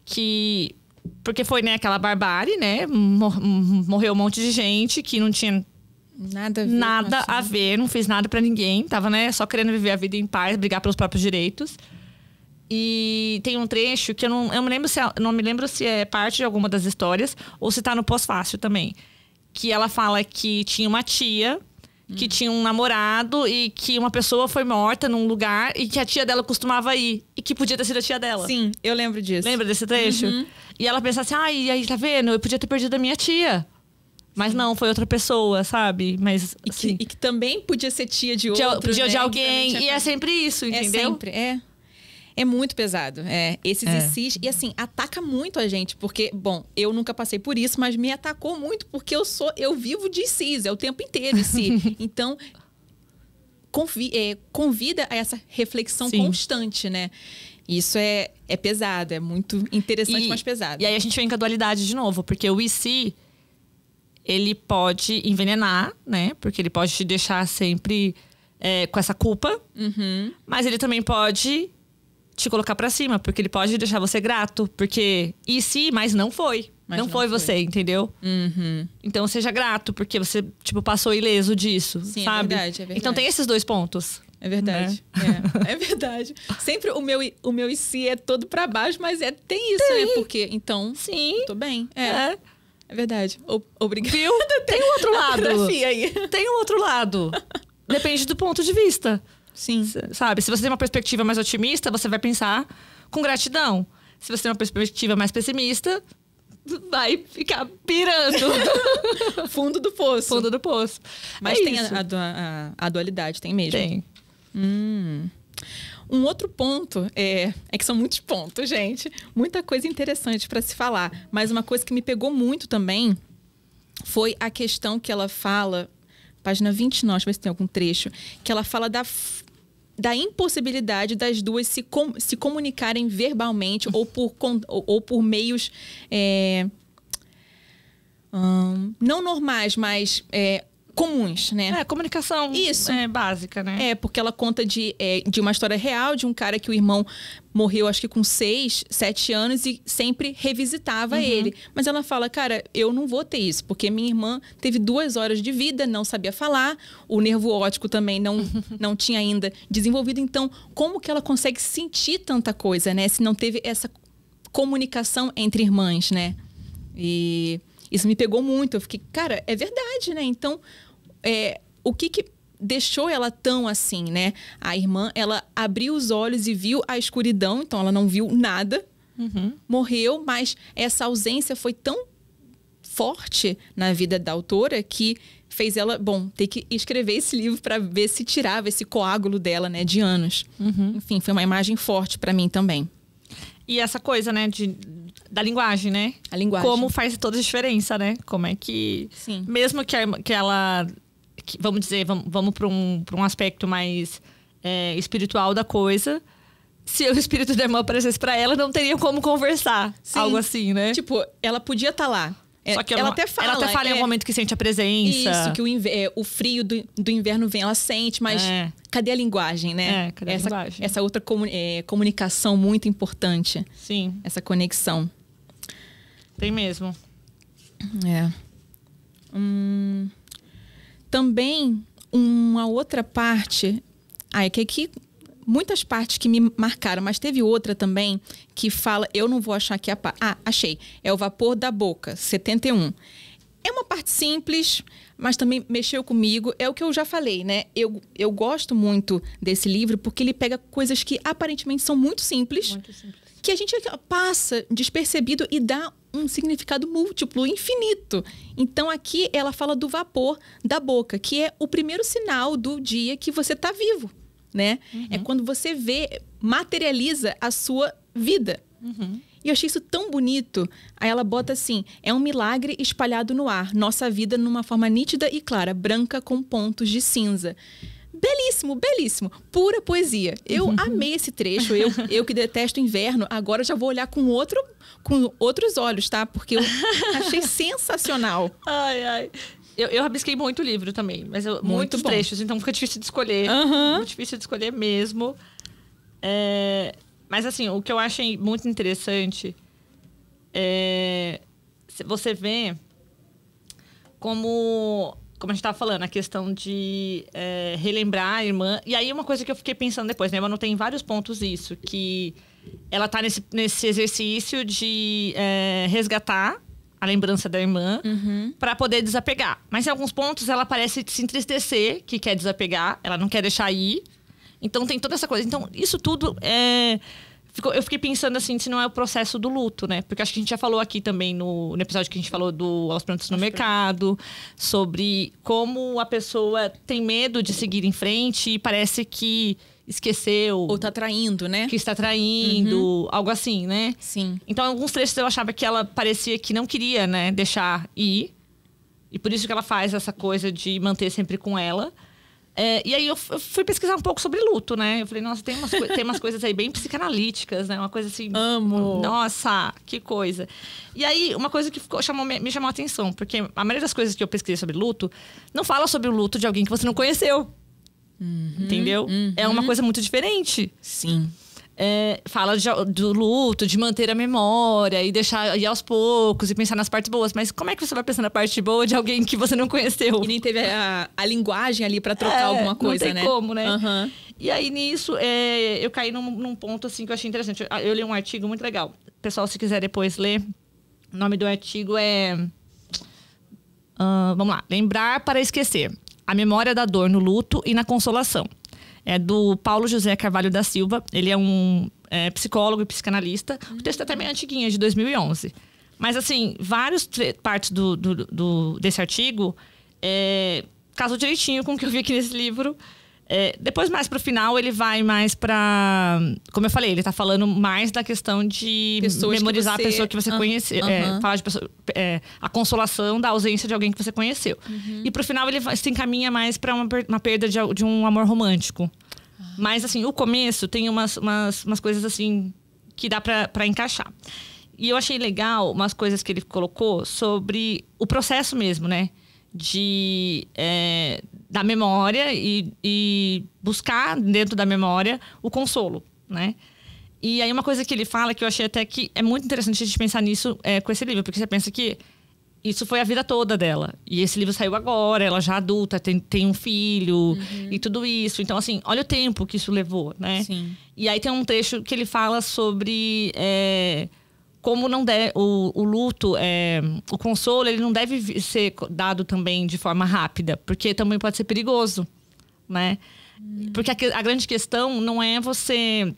que porque foi, né, aquela barbárie, né? Morreu um monte de gente que não tinha Nada a ver. Nada a né? ver, não fiz nada para ninguém. Tava, né, só querendo viver a vida em paz, brigar pelos próprios direitos. E tem um trecho que eu não, eu me lembro se é, não me lembro se é parte de alguma das histórias ou se tá no pós-fácil também. Que ela fala que tinha uma tia que tinha um namorado e que uma pessoa foi morta num lugar e que a tia dela costumava ir e que podia ter sido a tia dela. Sim, eu lembro disso. Lembra desse trecho? Uhum. E ela assim: ai, ah, aí tá vendo? Eu podia ter perdido a minha tia. Mas não, foi outra pessoa, sabe? Mas assim, e, que, assim, e que também podia ser tia de outro. De, podia né? de alguém. E é, é sempre isso, é entendeu? É sempre, é. É muito pesado. É, esses é. ICs, e assim, ataca muito a gente, porque, bom, eu nunca passei por isso, mas me atacou muito porque eu sou, eu vivo de ICs, é o tempo inteiro IC. <laughs> então, convi, é, convida a essa reflexão Sim. constante, né? Isso é, é pesado, é muito interessante, e, mas pesado. E aí a gente vem com a dualidade de novo, porque o IC ele pode envenenar, né? Porque ele pode te deixar sempre é, com essa culpa. Uhum. Mas ele também pode te colocar para cima, porque ele pode deixar você grato, porque e se, mas não foi. Mas não, não foi, foi, você, entendeu? Uhum. Então seja grato, porque você, tipo, passou ileso disso, Sim, é sabe? É verdade, é verdade. Então tem esses dois pontos. É verdade. Né? É. é, verdade. Sempre o meu, o meu e se é todo para baixo, mas é, tem isso, né? tem. né? Porque, então, Sim. tô bem. É. é. é verdade. obrigada. Viu? Tem um outro <laughs> lado. Aí. Tem um outro lado. Depende do ponto de vista. Sim. Sabe? Se você tem uma perspectiva mais otimista, você vai pensar com gratidão. Se você tem uma perspectiva mais pessimista, vai ficar pirando. <laughs> Fundo do poço. Fundo do poço. Mas é tem a, a, a, dualidade, tem mesmo. Tem. Hum. Um outro ponto é, é que são muitos pontos, gente. Muita coisa interessante para se falar. Mas uma coisa que me pegou muito também foi a questão que ela fala, página 29, deixa eu ver se tem algum trecho, que ela fala da, da impossibilidade das duas se, com, se comunicarem verbalmente ou por, ou, ou por meios. É, hum, não normais, mas é, comuns, né? É, comunicação Isso. É, básica, né? É, porque ela conta de, é, de uma história real, de um cara que o irmão morreu, acho que com seis, sete anos, e sempre revisitava uhum. ele. Mas ela fala, cara, eu não vou ter isso, porque minha irmã teve duas horas de vida, não sabia falar, o nervo óptico também não, <laughs> não tinha ainda desenvolvido. Então, como que ela consegue sentir tanta coisa, né? Se não teve essa comunicação entre irmãs, né? E isso me pegou muito. Eu fiquei, cara, é verdade, né? Então, é, o que que deixou ela tão assim, né? A irmã, ela abriu os olhos e viu a escuridão, então ela não viu nada, uhum. morreu, mas essa ausência foi tão forte na vida da autora que fez ela, bom, ter que escrever esse livro para ver se tirava esse coágulo dela, né, de anos. Uhum. Enfim, foi uma imagem forte para mim também. E essa coisa, né, de, da linguagem, né? A linguagem. Como faz toda a diferença, né? Como é que. Sim. Mesmo que, que ela. Que, vamos dizer, vamos, vamos para um, pra um aspecto mais é, espiritual da coisa. Se o <laughs> espírito da irmã aparecesse para ela, não teria como conversar. Sim. Algo assim, né? Tipo, ela podia estar tá lá. É, Só que ela, ela, até fala. Ela até fala é, em um momento que sente a presença. Isso, que o, é, o frio do, do, inverno vem, ela sente, mas é. cadê a linguagem, né? É, cadê a essa, linguagem? Essa outra comu é, comunicação muito importante. Sim. Essa conexão. Tem mesmo. É. Hum, também uma outra parte. Ah, é que aqui muitas partes que me marcaram, mas teve outra também que fala, eu não vou achar que é a Ah, achei. É o vapor da boca, 71. É uma parte simples, mas também mexeu comigo. É o que eu já falei, né? Eu, eu gosto muito desse livro porque ele pega coisas que aparentemente são muito simples. Muito simples que a gente passa despercebido e dá um significado múltiplo, infinito. Então aqui ela fala do vapor da boca, que é o primeiro sinal do dia que você está vivo, né? Uhum. É quando você vê, materializa a sua vida. Uhum. E eu achei isso tão bonito. Aí ela bota assim: é um milagre espalhado no ar, nossa vida numa forma nítida e clara, branca com pontos de cinza. Belíssimo, belíssimo. Pura poesia. Eu uhum. amei esse trecho. Eu, eu que detesto inverno, agora já vou olhar com outro com outros olhos, tá? Porque eu achei <laughs> sensacional. Ai, ai. Eu, eu rabisquei muito livro também, mas eu, muito muitos bom. trechos, então fica difícil de escolher. Uhum. Muito difícil de escolher mesmo. É, mas assim, o que eu achei muito interessante é você vê como como a gente estava falando, a questão de é, relembrar a irmã. E aí, uma coisa que eu fiquei pensando depois, né? Ela não tem vários pontos isso, que ela está nesse, nesse exercício de é, resgatar a lembrança da irmã uhum. para poder desapegar. Mas em alguns pontos ela parece se entristecer, que quer desapegar, ela não quer deixar ir. Então tem toda essa coisa. Então, isso tudo é eu fiquei pensando assim, se não é o processo do luto, né? Porque acho que a gente já falou aqui também no, no episódio que a gente falou do Aos Prontos no Mercado, sobre como a pessoa tem medo de seguir em frente e parece que esqueceu. Ou tá traindo, né? Que está traindo, uhum. algo assim, né? Sim. Então, alguns trechos eu achava que ela parecia que não queria, né, deixar ir. E por isso que ela faz essa coisa de manter sempre com ela. É, e aí eu, eu, fui pesquisar um pouco sobre luto, né? Eu falei, nossa, tem umas, tem umas coisas aí bem psicanalíticas, né? Uma coisa assim. Amo! Nossa, que coisa. E aí, uma coisa que ficou, chamou, me chamou a atenção, porque a maioria das coisas que eu pesquisei sobre luto não fala sobre o luto de alguém que você não conheceu. Uhum, entendeu? Uhum. É uma coisa muito diferente. Sim é, fala de, do luto, de manter a memória e deixar ir aos poucos e pensar nas partes boas. Mas como é que você vai pensar na parte boa de alguém que você não conheceu? E nem teve a, a linguagem ali para trocar é, alguma coisa, não tem né? como, né? Uhum. E aí nisso é, eu caí num, num, ponto assim que eu achei interessante. Eu, eu li um artigo muito legal. Pessoal, se quiser depois ler, o nome do artigo é. Uh, vamos lá. Lembrar para esquecer. A memória da dor no luto e na consolação é do Paulo José Carvalho da Silva. Ele é um é, psicólogo e psicanalista. Uhum. O texto é até meio antiguinho, é de 2011. Mas, assim, várias partes do, do, do, desse artigo é, casam direitinho com o que eu vi aqui nesse livro. É, depois, mais pro final, ele vai mais pra. Como eu falei, ele tá falando mais da questão de Pessoas memorizar você... a pessoa que você uhum. conheceu. Uhum. É, falar de pessoa, é, a consolação da ausência de alguém que você conheceu. Uhum. E pro final, ele se encaminha mais pra uma, uma perda de, de, um amor romântico. Ah. Mas, assim, o começo tem umas, umas, umas coisas, assim, que dá pra, pra encaixar. E eu achei legal umas coisas que ele colocou sobre o processo mesmo, né? de, é, da memória e, e, buscar dentro da memória o consolo, né? E aí uma coisa que ele fala que eu achei até que é muito interessante a gente pensar nisso é, com esse livro, porque você pensa que isso foi a vida toda dela. E esse livro saiu agora, ela já adulta, tem, tem um filho uhum. e tudo isso. Então, assim, olha o tempo que isso levou, né? Sim. E aí tem um trecho que ele fala sobre... É, como não deve, o, o luto, é, o consolo, ele não deve ser dado também de forma rápida, porque também pode ser perigoso, né? Hum. Porque a, a, grande questão não é você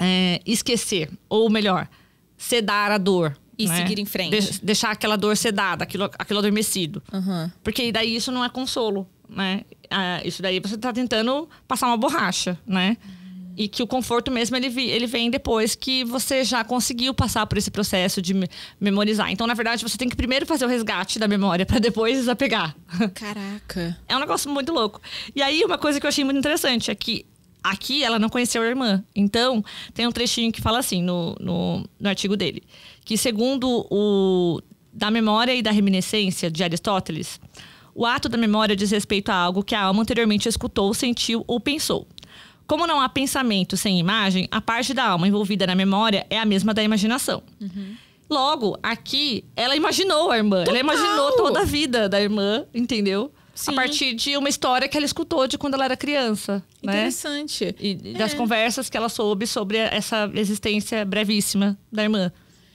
é, esquecer, ou melhor, sedar a dor. E né? seguir em frente. De, deixar aquela dor sedada, aquilo, aquilo adormecido. Uhum. Porque daí isso não é consolo, né? Ah, isso daí você está tentando passar uma borracha, né? e que o conforto mesmo ele, ele vem depois que você já conseguiu passar por esse processo de memorizar. Então, na verdade, você tem que primeiro fazer o resgate da memória para depois desapegar. <laughs> Caraca. É um negócio muito louco. E aí, uma coisa que eu achei muito interessante é que aqui ela não conheceu a irmã. Então, tem um trechinho que fala assim no, no, no artigo dele: que segundo o da memória e da reminiscência de Aristóteles, o ato da memória diz respeito a algo que a alma anteriormente escutou, sentiu ou pensou. Como não há pensamento sem imagem, a parte da alma envolvida na memória é a mesma da imaginação. Uhum. Logo, aqui, ela imaginou a irmã. Total. Ela imaginou toda a vida da irmã, entendeu? Sim. A partir de uma história que ela escutou de quando ela era criança. Né? Interessante. Né? E é. das conversas que ela soube sobre essa existência brevíssima da irmã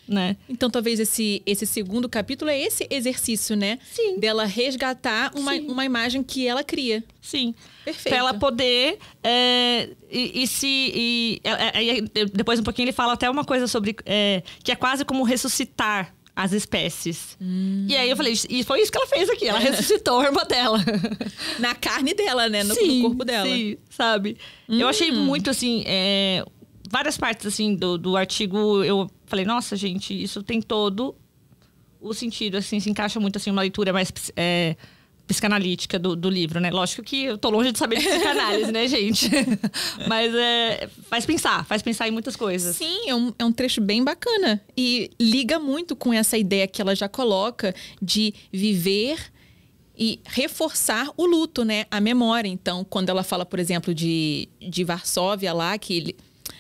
né? Então talvez esse, esse segundo capítulo é esse exercício, né? Sim. Dela resgatar uma, Sim. uma imagem que ela cria. Sim. Perfeito. Pra ela poder. É, e, e, se. E, é, é, é depois um pouquinho ele fala até uma coisa sobre. É, que é quase como ressuscitar as espécies. Hum. E aí eu falei, e foi isso que ela fez aqui. Ela <laughs> ressuscitou a irmã dela. Na carne dela, né? No, sim, no corpo dela. Sim, sabe? Hum. Eu achei muito, assim, é, várias partes assim do, do artigo eu falei, nossa, gente, isso tem todo o sentido, assim, se encaixa muito assim uma leitura mais é, psicanalítica do, do, livro, né? Lógico que eu tô longe de saber de psicanálise, né, gente? <laughs> Mas é, faz pensar, faz pensar em muitas coisas. Sim, é um, é um trecho bem bacana. E liga muito com essa ideia que ela já coloca de viver e reforçar o luto, né? A memória. Então, quando ela fala, por exemplo, de, de Varsóvia lá, que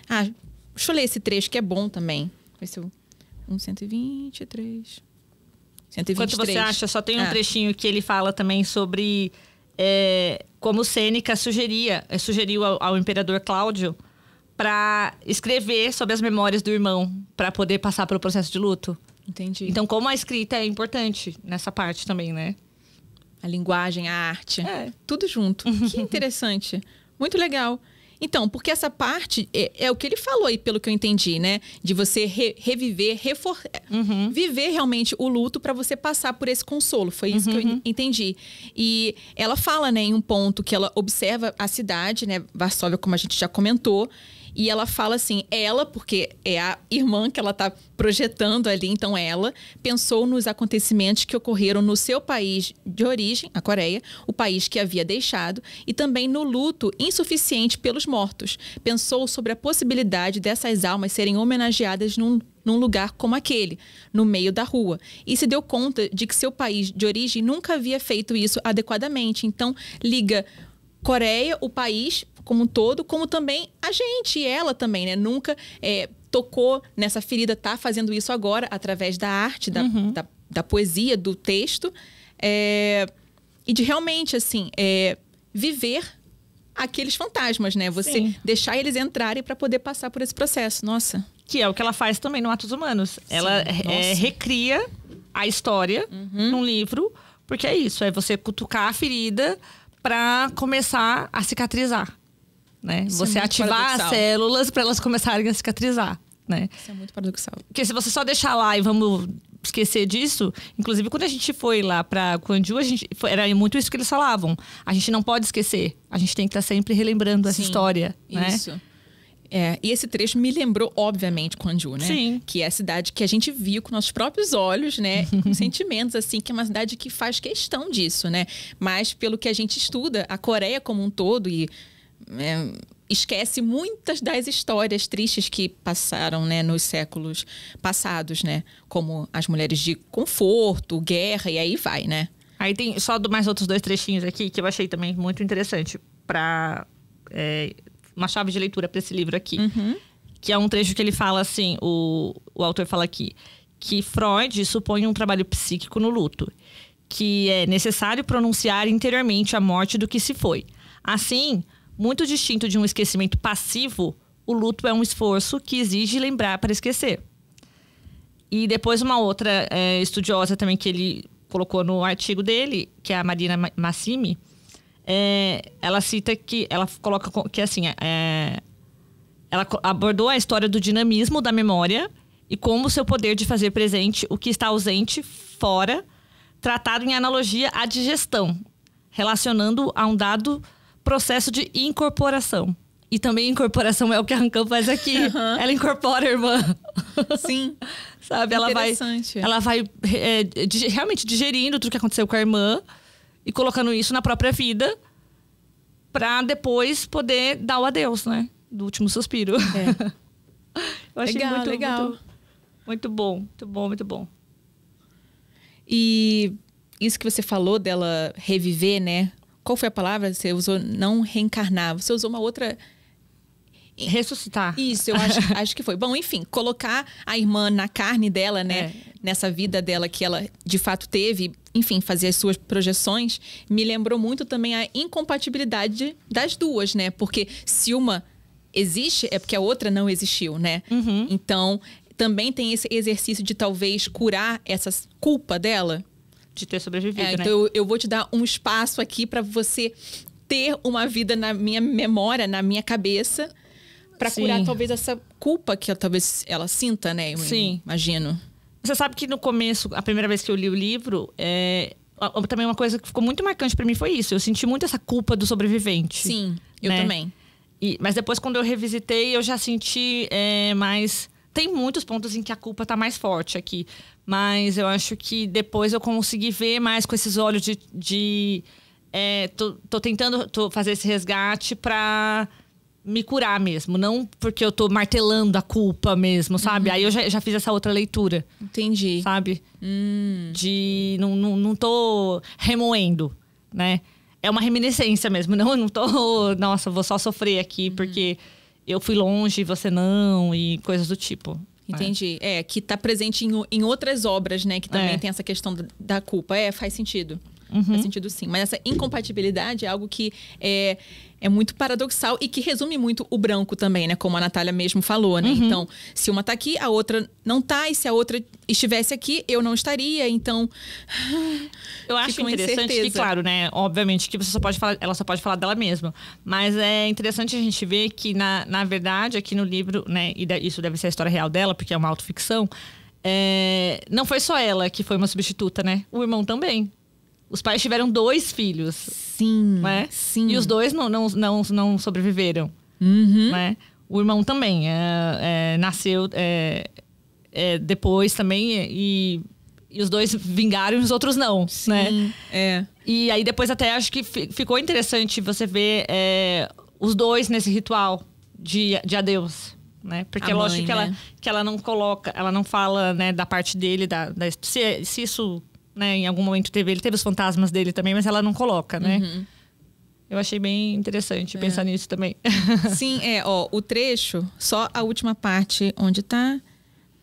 ah, deixa eu ler esse trecho que é bom também. Vai ser o 123. 123. Enquanto você acha, só tem um ah. trechinho que ele fala também sobre é, como Sêneca sugeria, é, sugeriu ao, ao imperador Cláudio para escrever sobre as memórias do irmão, para poder passar pelo processo de luto. Entendi. Então, como a escrita é importante nessa parte também, né? A linguagem, a arte, é. tudo junto. <laughs> que interessante. Muito legal. Então, porque essa parte é, é, o que ele falou aí, pelo que eu entendi, né? De você re, reviver, refor uhum. viver realmente o luto para você passar por esse consolo. Foi isso uhum. que eu uhum. entendi. E ela fala, né, em um ponto que ela observa a cidade, né, Varsóvia, como a gente já comentou, e ela fala assim: ela, porque é a irmã que ela está projetando ali, então ela pensou nos acontecimentos que ocorreram no seu país de origem, a Coreia, o país que havia deixado, e também no luto insuficiente pelos mortos. Pensou sobre a possibilidade dessas almas serem homenageadas num num lugar como aquele, no meio da rua, e se deu conta de que seu país de origem nunca havia feito isso adequadamente. Então, liga Coreia, o país, como um todo, como também a gente e ela também, né? Nunca é, tocou nessa ferida, tá fazendo isso agora através da arte, da, uhum. da, da, poesia, do texto. É, e de realmente, assim, é, viver aqueles fantasmas, né? Você Sim. deixar eles entrarem para poder passar por esse processo. Nossa. Que é o que ela faz também no Atos Humanos. Sim, ela é, é recria a história uhum. num livro, porque é isso, é você cutucar a ferida para começar a cicatrizar né? Isso é você é ativar paradoxal. as células para elas começarem a cicatrizar, né? Isso é muito paradoxal. Porque se você só deixar lá e vamos esquecer disso, inclusive quando a gente foi lá para Guanju, a gente era muito isso que eles falavam. A gente não pode esquecer, a gente tem que estar tá sempre relembrando essa história, né? Isso. Né? É, e esse trecho me lembrou, obviamente, Kwangju, né? Sim. Que é a cidade que a gente viu com nossos próprios olhos, né? <laughs> com sentimentos, assim, que é uma cidade que faz questão disso, né? Mas pelo que a gente estuda, a Coreia como um todo e é, esquece muitas das histórias tristes que passaram né, nos séculos passados, né? Como as mulheres de conforto, guerra e aí vai, né? Aí tem só mais outros dois trechinhos aqui que eu achei também muito interessante para é, uma chave de leitura para esse livro aqui, uhum. que é um trecho que ele fala assim, o, o autor fala aqui que Freud supõe um trabalho psíquico no luto, que é necessário pronunciar interiormente a morte do que se foi. Assim, muito distinto de um esquecimento passivo, o luto é um esforço que exige lembrar para esquecer. E depois uma outra é, estudiosa também que ele colocou no artigo dele, que é a Marina Massimi, é, ela cita que ela coloca que assim é, ela abordou a história do dinamismo da memória e como seu poder de fazer presente o que está ausente fora, tratado em analogia à digestão, relacionando a um dado processo de incorporação. E também incorporação é o que a Rancão faz aqui. Uhum. <laughs> Ela incorpora a irmã. Sim. <laughs> Sabe? Ela vai, ela vai é, realmente digerindo tudo que aconteceu com a irmã e colocando isso na própria vida para depois poder dar o adeus, né? Do último suspiro. É. <laughs> Eu achei legal, muito, legal. Muito, muito bom, muito bom, muito bom. E isso que você falou dela reviver, né? Qual foi a palavra que você usou? Não reencarnar. Você usou uma outra. Ressuscitar. Isso, eu acho, <laughs> acho que foi. Bom, enfim, colocar a irmã na carne dela, né? É. Nessa vida dela que ela de fato teve, enfim, fazer as suas projeções, me lembrou muito também a incompatibilidade das duas, né? Porque se uma existe, é porque a outra não existiu, né? Uhum. Então, também tem esse exercício de talvez curar essa culpa dela de ter sobrevivido. É, né? então eu, eu vou te dar um espaço aqui para você ter uma vida na minha memória, na minha cabeça, para curar talvez essa culpa que eu, talvez ela sinta, né? Eu Sim. Imagino. Você sabe que no começo, a primeira vez que eu li o livro, é... também uma coisa que ficou muito marcante para mim foi isso. Eu senti muito essa culpa do sobrevivente. Sim, eu né? também. E... mas depois, quando eu revisitei, eu já senti é, mais tem muitos pontos em que a culpa está mais forte aqui. Mas eu acho que depois eu consegui ver mais com esses olhos de. de é, tô, tô, tentando tô fazer esse resgate para me curar mesmo, não porque eu tô martelando a culpa mesmo, sabe? Uhum. Aí eu já, já, fiz essa outra leitura. Entendi. Sabe? Hum. De. Não, não, não tô remoendo, né? É uma reminiscência mesmo. <laughs> Não, não tô. Nossa, vou só sofrer aqui uhum. porque eu fui longe, você não, e coisas do tipo. Entendi. É, é que está presente em, em, outras obras, né? Que é. também é. tem essa questão da, da culpa. É, faz sentido. Uhum. Faz sentido sim. Mas essa incompatibilidade é algo que é, é muito paradoxal e que resume muito o branco também, né? Como a Natália mesmo falou, né? Uhum. Então, se uma tá aqui, a outra não tá. E se a outra estivesse aqui, eu não estaria. Então. <sighs> Eu acho interessante que, claro, né? Obviamente que você só pode falar, ela só pode falar dela mesma. Mas é interessante a gente ver que, na, na verdade, aqui no livro, né? E isso deve ser a história real dela, porque é uma autoficção. É, não foi só ela que foi uma substituta, né? O irmão também. Os pais tiveram dois filhos. Sim. Né? Sim. E os dois não, não, não, não sobreviveram. Uhum. Né? O irmão também é, é, nasceu é, é depois também e, e os dois vingaram e os outros não, Sim, né? É. E aí depois até acho que ficou interessante você ver é, os dois nesse ritual de, de adeus. Né? Porque A é lógico mãe, que, né? ela, que ela não coloca, ela não fala né, da parte dele, da, da se, se isso né? Em algum momento teve. Ele teve os fantasmas dele também, mas ela não coloca, né? Uhum. Eu achei bem interessante é. pensar nisso também. <laughs> Sim, é, ó, o trecho, só a última parte onde tá.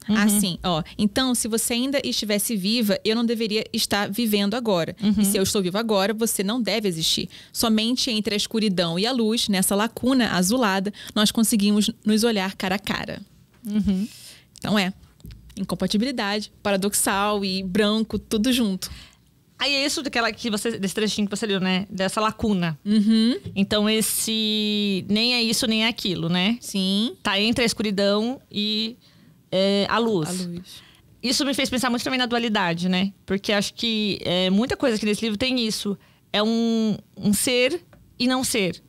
Uhum. Assim, ó. Então, se você ainda estivesse viva, eu não deveria estar vivendo agora. Uhum. E se eu estou vivo agora, você não deve existir. Somente entre a escuridão e a luz, nessa lacuna azulada, nós conseguimos nos olhar cara a cara. Uhum. Então é incompatibilidade, paradoxal e branco, tudo junto. Aí é isso daquela que você, desse trechinho que você leu, né? Dessa lacuna. Uhum. Então, esse nem é isso, nem é aquilo, né? Sim. Tá entre a escuridão e é, a luz. A luz. Isso me fez pensar muito também na dualidade, né? Porque acho que é, muita coisa que nesse livro tem isso. É um, um ser e não ser.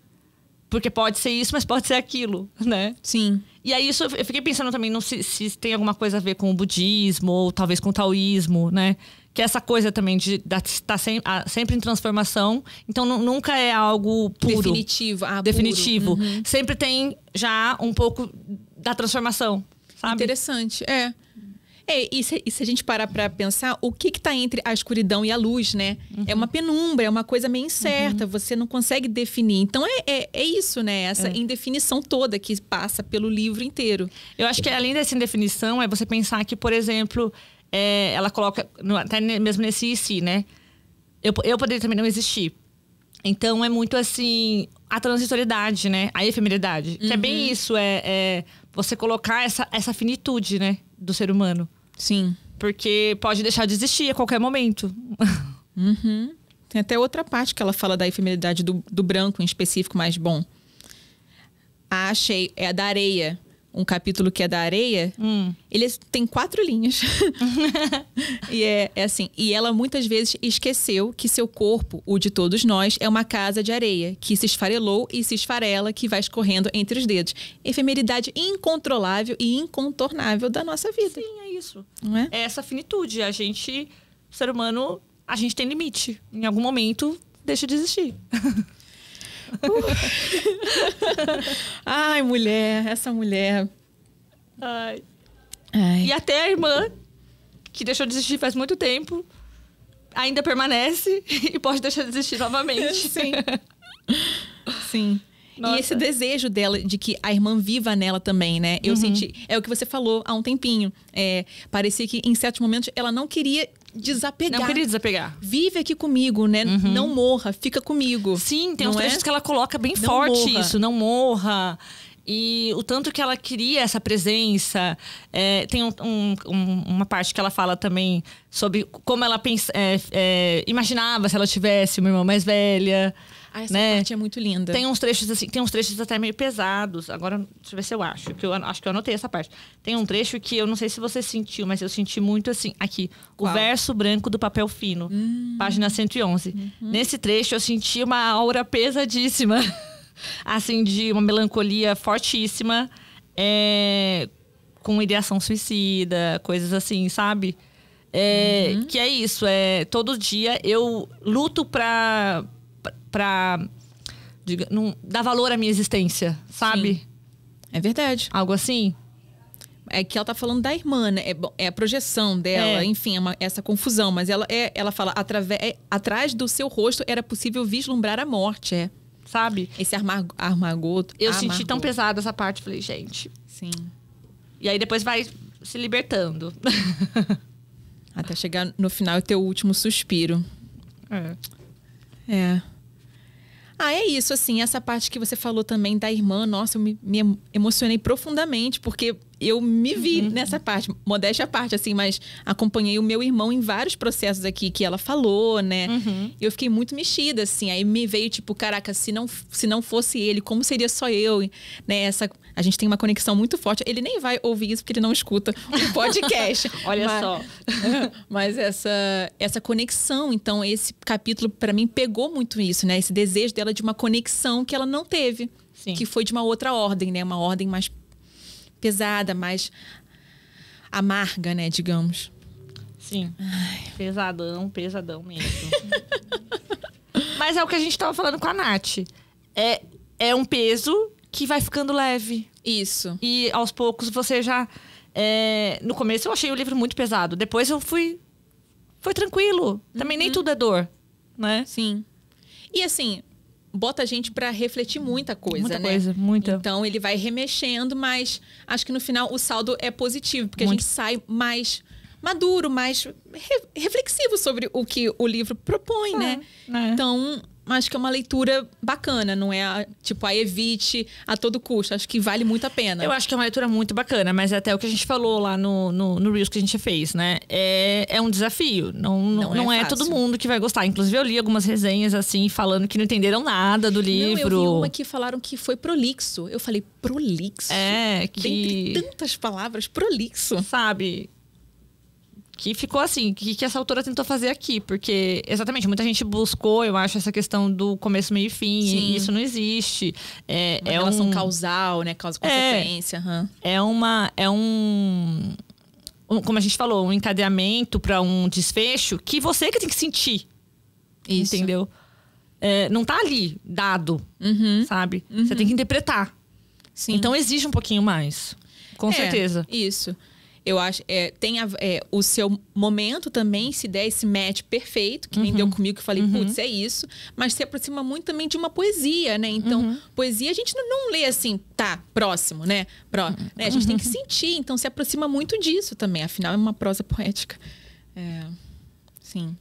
Porque pode ser isso, mas pode ser aquilo, né? Sim. E aí isso eu fiquei pensando também não se, se tem alguma coisa a ver com o budismo ou talvez com o taoísmo, né? Que é essa coisa também de tá estar sempre em transformação, então nunca é algo puro. Definitivo. Ah, definitivo. Puro. Uhum. Sempre tem já um pouco da transformação, sabe? Interessante, é. É, e se, e se a gente parar para pensar, o que está entre a escuridão e a luz, né? Uhum. É uma penumbra, é uma coisa meio incerta, uhum. você não consegue definir. Então é, é, é isso, né? Essa é. indefinição toda que passa pelo livro inteiro. Eu acho que além dessa indefinição, é você pensar que, por exemplo, é, ela coloca, até mesmo nesse e né? Eu, eu poderia também não existir. Então é muito assim, a transitoriedade, né? A efemeridade. Uhum. Que é bem uhum. isso, é, é, você colocar essa, essa finitude, né? Do ser humano. Sim. Porque pode deixar de existir a qualquer momento. Uhum. <laughs> Tem até outra parte que ela fala da efemeridade do, do branco, em específico, mais bom. A achei, é a da areia um capítulo que é da areia, hum. ele é, tem quatro linhas. <laughs> e é, é, assim. E ela muitas vezes esqueceu que seu corpo, o de todos nós, é uma casa de areia que se esfarelou e se esfarela, que vai escorrendo entre os dedos. Efemeridade incontrolável e incontornável da nossa vida. Sim, é isso. Não é? é essa finitude. A gente, ser humano, a gente tem limite. Em algum momento, deixa de existir. <laughs> <laughs> Ai, mulher, essa mulher. Ai. Ai. E até a irmã, que deixou de existir faz muito tempo, ainda permanece <laughs> e pode deixar de existir novamente. <laughs> Sim. Sim. Nossa. E esse desejo dela de que a irmã viva nela também, né? Eu uhum. senti. É o que você falou há um tempinho. É, parecia que em certos momentos ela não queria desapegar. Não queria desapegar. Vive aqui comigo, né? Uhum. Não morra, fica comigo. Sim, tem não uns trechos é? que ela coloca bem não forte morra. isso, não morra. E o tanto que ela queria essa presença. É, tem um, um, uma parte que ela fala também sobre como ela pensa, é, é imaginava se ela tivesse uma irmã mais velha. Ah, essa né? parte é muito linda. Tem uns trechos assim, tem uns trechos até meio pesados. Agora, deixa eu ver se eu acho, que eu acho que eu anotei essa parte. Tem um trecho que eu não sei se você sentiu, mas eu senti muito assim, aqui, Qual? o verso branco do papel fino, hum. página 111. Uhum. Nesse trecho eu senti uma aura pesadíssima, <laughs> assim de uma melancolia fortíssima, é, com ideação suicida, coisas assim, sabe? É, uhum. Que é isso, é todo dia eu luto pra pra não, dá valor à minha existência, sabe? Sim. É verdade. Algo assim. É que ela tá falando da irmã, né? É, é a projeção dela, é. enfim, é uma, essa confusão. Mas ela, é, ela fala, é, atrás do seu rosto era possível vislumbrar a morte, é. Sabe? Esse armagoto. Eu senti tão pesada essa parte, falei, gente. Sim. E aí depois vai se libertando. <laughs> Até chegar no final e ter o último suspiro. É. É. Ah, é isso, assim, essa parte que você falou também da irmã, nossa, eu me, me emocionei profundamente, porque eu me vi uhum. nessa parte, modéstia à parte, assim, mas acompanhei o meu irmão em vários processos aqui que ela falou, né? Uhum. Eu fiquei muito mexida, assim. Aí me veio, tipo, caraca, se não, se não fosse ele, como seria só eu? Né? Essa, a gente tem uma conexão muito forte. Ele nem vai ouvir isso porque ele não escuta o <laughs> podcast. Olha mas, só. <laughs> mas essa, essa conexão, então, esse capítulo, para mim, pegou muito isso, né? Esse desejo dela de uma conexão que ela não teve. Sim. Que foi de uma outra ordem, né? Uma ordem mais pesada, mais amarga, né, digamos. Sim. Ai. Pesadão, pesadão mesmo. <laughs> Mas é o que a gente tava falando com a Nath. É, é um peso que vai ficando leve. Isso. E aos poucos você já. É... no começo eu achei o livro muito pesado. Depois eu fui. Foi tranquilo. Também uhum. nem tudo é dor, né? Sim. E assim, bota a gente para refletir muita coisa, muita né? Coisa, muita. Então ele vai remexendo, mas acho que no final o saldo é positivo, porque Muito. a gente sai mais maduro, mais re reflexivo sobre o que o livro propõe, é, né? É. Então, acho que é uma leitura bacana, não é a, tipo a evite a todo custo. Acho que vale muito a pena. Eu acho que é uma leitura muito bacana, mas é até o que a gente falou lá no, no, no Reels que a gente fez, né? É, é um desafio. Não, não, não é, é todo mundo que vai gostar. Inclusive, eu li algumas resenhas assim, falando que não entenderam nada do livro. Não, eu vi uma que falaram que foi prolixo. Eu falei, prolixo? É, que. Dentre tantas palavras, prolixo. Sabe? que ficou assim, o que, que essa autora tentou fazer aqui? Porque, exatamente, muita gente buscou, eu acho, essa questão do começo, meio e fim, Sim. e isso não existe. É, uma é relação um... causal, né? Causa-consequência. É, uhum. é uma... É um como a gente falou, um encadeamento para um desfecho que você que tem que sentir. Isso. Entendeu? É, não tá ali dado, uhum. sabe? Uhum. Você tem que interpretar. Sim. Então exige um pouquinho mais. Com é, certeza. Isso. Eu acho é, tem a, é, o seu momento também, se der esse match perfeito, que uhum. nem deu uhum. comigo, que eu falei, uhum. putz, é isso. Mas se aproxima muito também de uma poesia, né? Então, uhum. poesia a gente não, não, lê assim, tá, próximo, né? Pró, uhum. né? A gente tem que uhum. sentir, então se aproxima muito disso também. Afinal, é uma prosa poética. É, sim.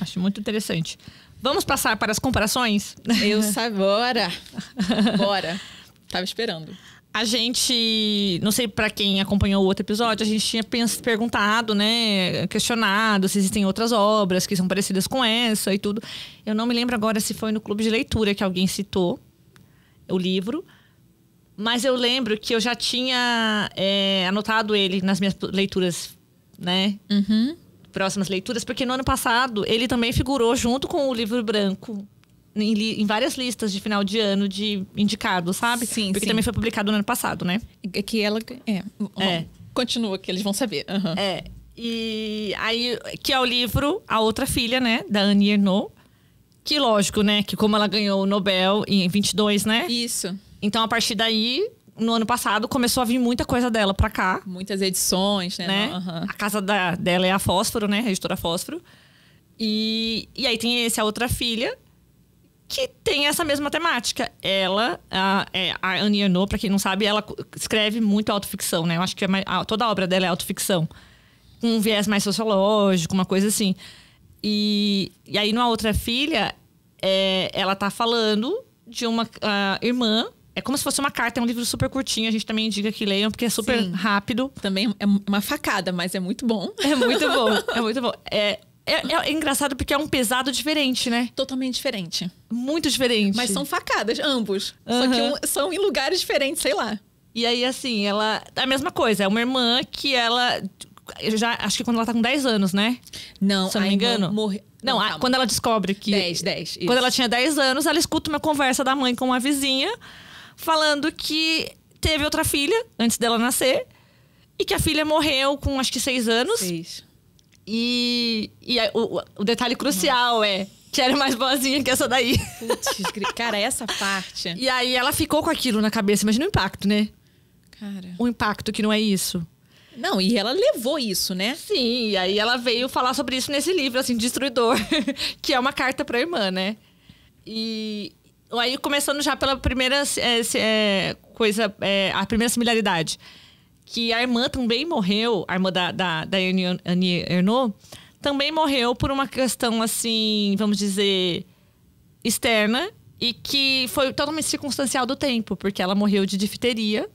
Acho muito interessante. Vamos passar para as comparações? Eu <laughs> sabora. <laughs> Bora. Tava esperando. A gente, não sei para quem acompanhou o outro episódio, a gente tinha perguntado, né, questionado se existem outras obras que são parecidas com essa e tudo. Eu não me lembro agora se foi no clube de leitura que alguém citou o livro, mas eu lembro que eu já tinha é, anotado ele nas minhas leituras, né? Uhum. Próximas leituras, porque no ano passado ele também figurou junto com o livro branco em, li, em, várias listas de final de ano de indicados, sabe? Sim, Porque sim. também foi publicado no ano passado, né? É que ela. É. é. Continua, que eles vão saber. Uhum. É. E aí, que é o livro A Outra Filha, né? Da Annie Ernaux. Que lógico, né? Que como ela ganhou o Nobel em 22, né? Isso. Então, a partir daí, no ano passado, começou a vir muita coisa dela pra cá. Muitas edições, né? né? Uhum. A casa da, dela é a Fósforo, né? A editora Fósforo. E, e aí tem esse, a outra filha, que tem essa mesma temática. Ela, a, é, a Annie Ernaux, para quem não sabe, ela escreve muito autoficção, né? Eu acho que é mais, a, toda a obra dela é autoficção. Com um viés mais sociológico, uma coisa assim. E, e aí, numa outra filha, é, ela tá falando de uma irmã. É como se fosse uma carta, é um livro super curtinho. A gente também indica que leiam, porque é super Sim. rápido. Também é uma facada, mas é muito bom. É muito bom, é muito bom. É, <laughs> É, é, é, engraçado porque é um pesado diferente, né? Totalmente diferente. Muito diferente. Mas são facadas, ambos. Uhum. Só que um, são em lugares diferentes, sei lá. E aí, assim, ela. É a mesma coisa. É uma irmã que ela. Já, acho que quando ela tá com 10 anos, né? Não, Se eu não me engano. Morre... Não, não quando ela descobre que. 10, 10. Quando ela tinha 10 anos, ela escuta uma conversa da mãe com uma vizinha falando que teve outra filha antes dela nascer e que a filha morreu com acho que 6 anos. 6 e, e o, o, detalhe crucial Nossa. é que era mais boazinha que essa daí. Putz, cara, essa parte. E aí ela ficou com aquilo na cabeça. Imagina o impacto, né? Cara. O impacto que não é isso. Não, e ela levou isso, né? Sim, e aí ela veio falar sobre isso nesse livro, assim, Destruidor, <laughs> que é uma carta pra irmã, né? E aí, começando já pela primeira é, coisa, é, a primeira similaridade que a irmã também morreu, a irmã da, da, da Annie, Annie Ernaux, também morreu por uma questão, assim, vamos dizer, externa, e que foi totalmente circunstancial do tempo, porque ela morreu de difteria.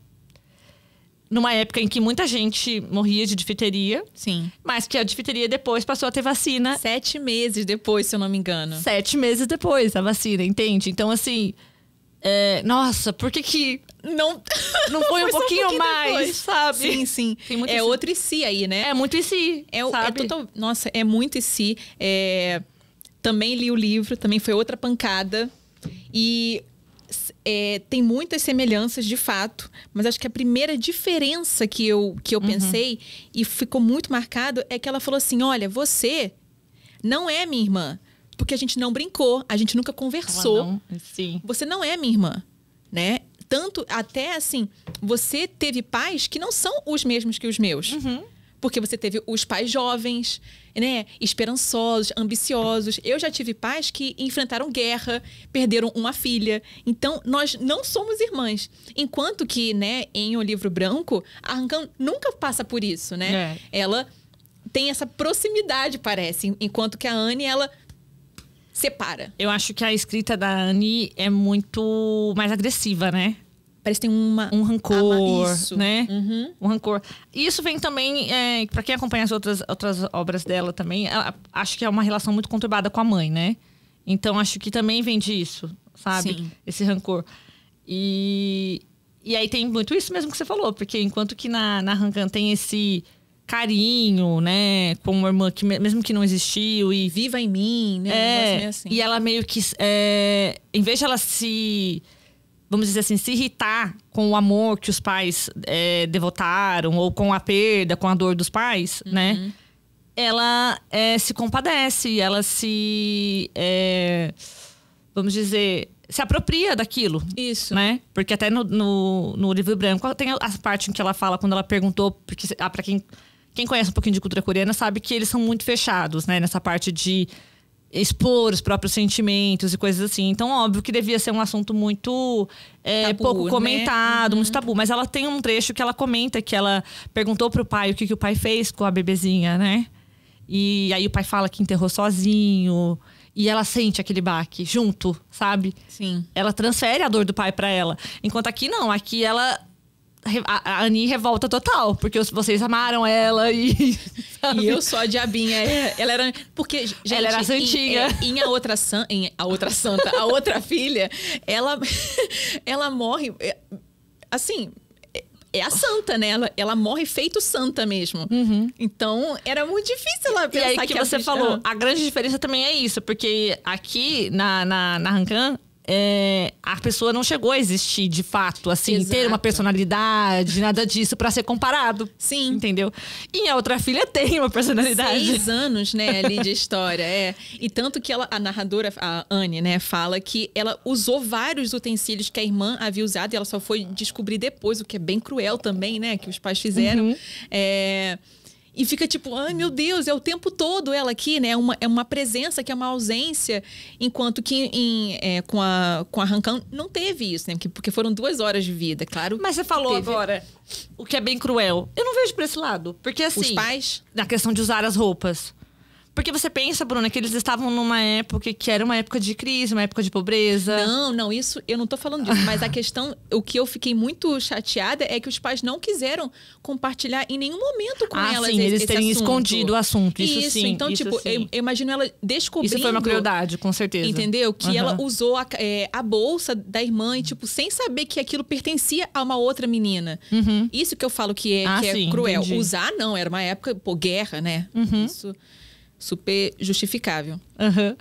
Numa época em que muita gente morria de difteria. Sim. Mas que a difteria depois passou a ter vacina. Sete meses depois, se eu não me engano. Sete meses depois a vacina, entende? Então, assim, é, nossa, por que que não, não foi, <laughs> um, pouquinho um mais, depois, sabe? Sim, sim. é outro e si aí, né? É muito e si. É, é sabe? É total, nossa, é muito e si. É, também li o livro, também foi outra pancada. E é, tem muitas semelhanças de fato, mas acho que a primeira diferença que eu, que eu uhum. pensei e ficou muito marcado é que ela falou assim: olha, você não é minha irmã porque a gente não brincou, a gente nunca conversou. Não, você não é minha irmã, né? Tanto até assim, você teve pais que não são os mesmos que os meus. Uhum. Porque você teve os pais jovens, né? Esperançosos, ambiciosos. Eu já tive pais que enfrentaram guerra, perderam uma filha. Então, nós não somos irmãs. Enquanto que, né, em O Livro Branco, a Rancan nunca passa por isso, né? É. Ela tem essa proximidade, parece. Enquanto que a Anne, ela separa. Eu acho que a escrita da Anne é muito mais agressiva, né? Parece que tem uma, um rancor, ama, isso. né? Uhum. Um rancor. E isso vem também, é, para quem acompanha as outras, outras obras dela também, ela, acho que é uma relação muito conturbada com a mãe, né? Então acho que também vem disso, sabe? Sim. Esse rancor. E, e aí tem muito isso mesmo que você falou, porque enquanto que na, na Rangan tem esse carinho, né? Com uma irmã que mesmo que não existiu e viva em mim, né? É, assim. E ela meio que é, em vez de ela se vamos dizer assim, se irritar com o amor que os pais é, devotaram ou com a perda, com a dor dos pais, uhum. né? Ela é, se compadece, ela se é, vamos dizer se apropria daquilo. Isso. Né? Porque até no, no, no livro branco tem a parte em que ela fala, quando ela perguntou, porque ah, para quem quem conhece um pouquinho de cultura coreana sabe que eles são muito fechados, né? Nessa parte de expor os próprios sentimentos e coisas assim. Então, óbvio que devia ser um assunto muito é, tabu, pouco né? comentado, né? muito uhum. tabu. Mas ela tem um trecho que ela comenta que ela perguntou pro pai o que, que o pai fez com a bebezinha, né? E aí o pai fala que enterrou sozinho. E ela sente aquele baque junto, sabe? Sim. Ela transfere a dor do pai para ela. Enquanto aqui não, aqui ela a Annie revolta total, porque vocês amaram ela e. <laughs> Sabe? E eu só a diabinha. É, ela era. Porque. Gente, ela era santinha. Em, é, em, a outra san, em a outra santa, a outra filha, ela, <laughs> ela morre. É, assim, é a santa, né? Ela, ela morre feito santa mesmo. Uhum. Então, era muito difícil ela pensar e aí, que, que você falou. Ah. A grande diferença também é isso, porque aqui na, na, na Rancan, é, a pessoa não chegou a existir de fato, assim, Exato. ter uma personalidade, nada disso para ser comparado. Sim. Entendeu? E a outra filha tem uma personalidade. Seis anos, né, ali de história, é. E tanto que ela, a narradora, a Anne, né, fala que ela usou vários utensílios que a irmã havia usado e ela só foi descobrir depois, o que é bem cruel também, né, que os pais fizeram. Uhum. É e fica tipo, ai meu Deus, é o tempo todo ela aqui, né? É uma, é uma presença que é uma ausência, enquanto que em, é, com a, com a Rancão não teve isso, né? Porque foram duas horas de vida, claro. Mas você falou teve... agora o que é bem cruel. Eu não vejo pra esse lado. Porque assim. Os pais? Na questão de usar as roupas porque você pensa, Bruna, que eles estavam numa época que era uma época de crise, uma época de pobreza. Não, não, isso eu não tô falando disso. mas a questão, o que eu fiquei muito chateada é que os pais não quiseram compartilhar em nenhum momento com ah, elas. Sim, esse, eles terem escondido o assunto. Isso, isso sim. Então, isso, tipo, sim. Eu, imagino ela descobrindo. Isso foi uma crueldade, com certeza. Entendeu? Que uhum. ela usou a, é, a, bolsa da irmã, e, tipo, sem saber que aquilo pertencia a uma outra menina. Uhum. Isso que eu falo que é, ah, que é sim, cruel. Entendi. Usar, não, era uma época, pô, guerra, né? Uhum. Isso super justificável. Uhum.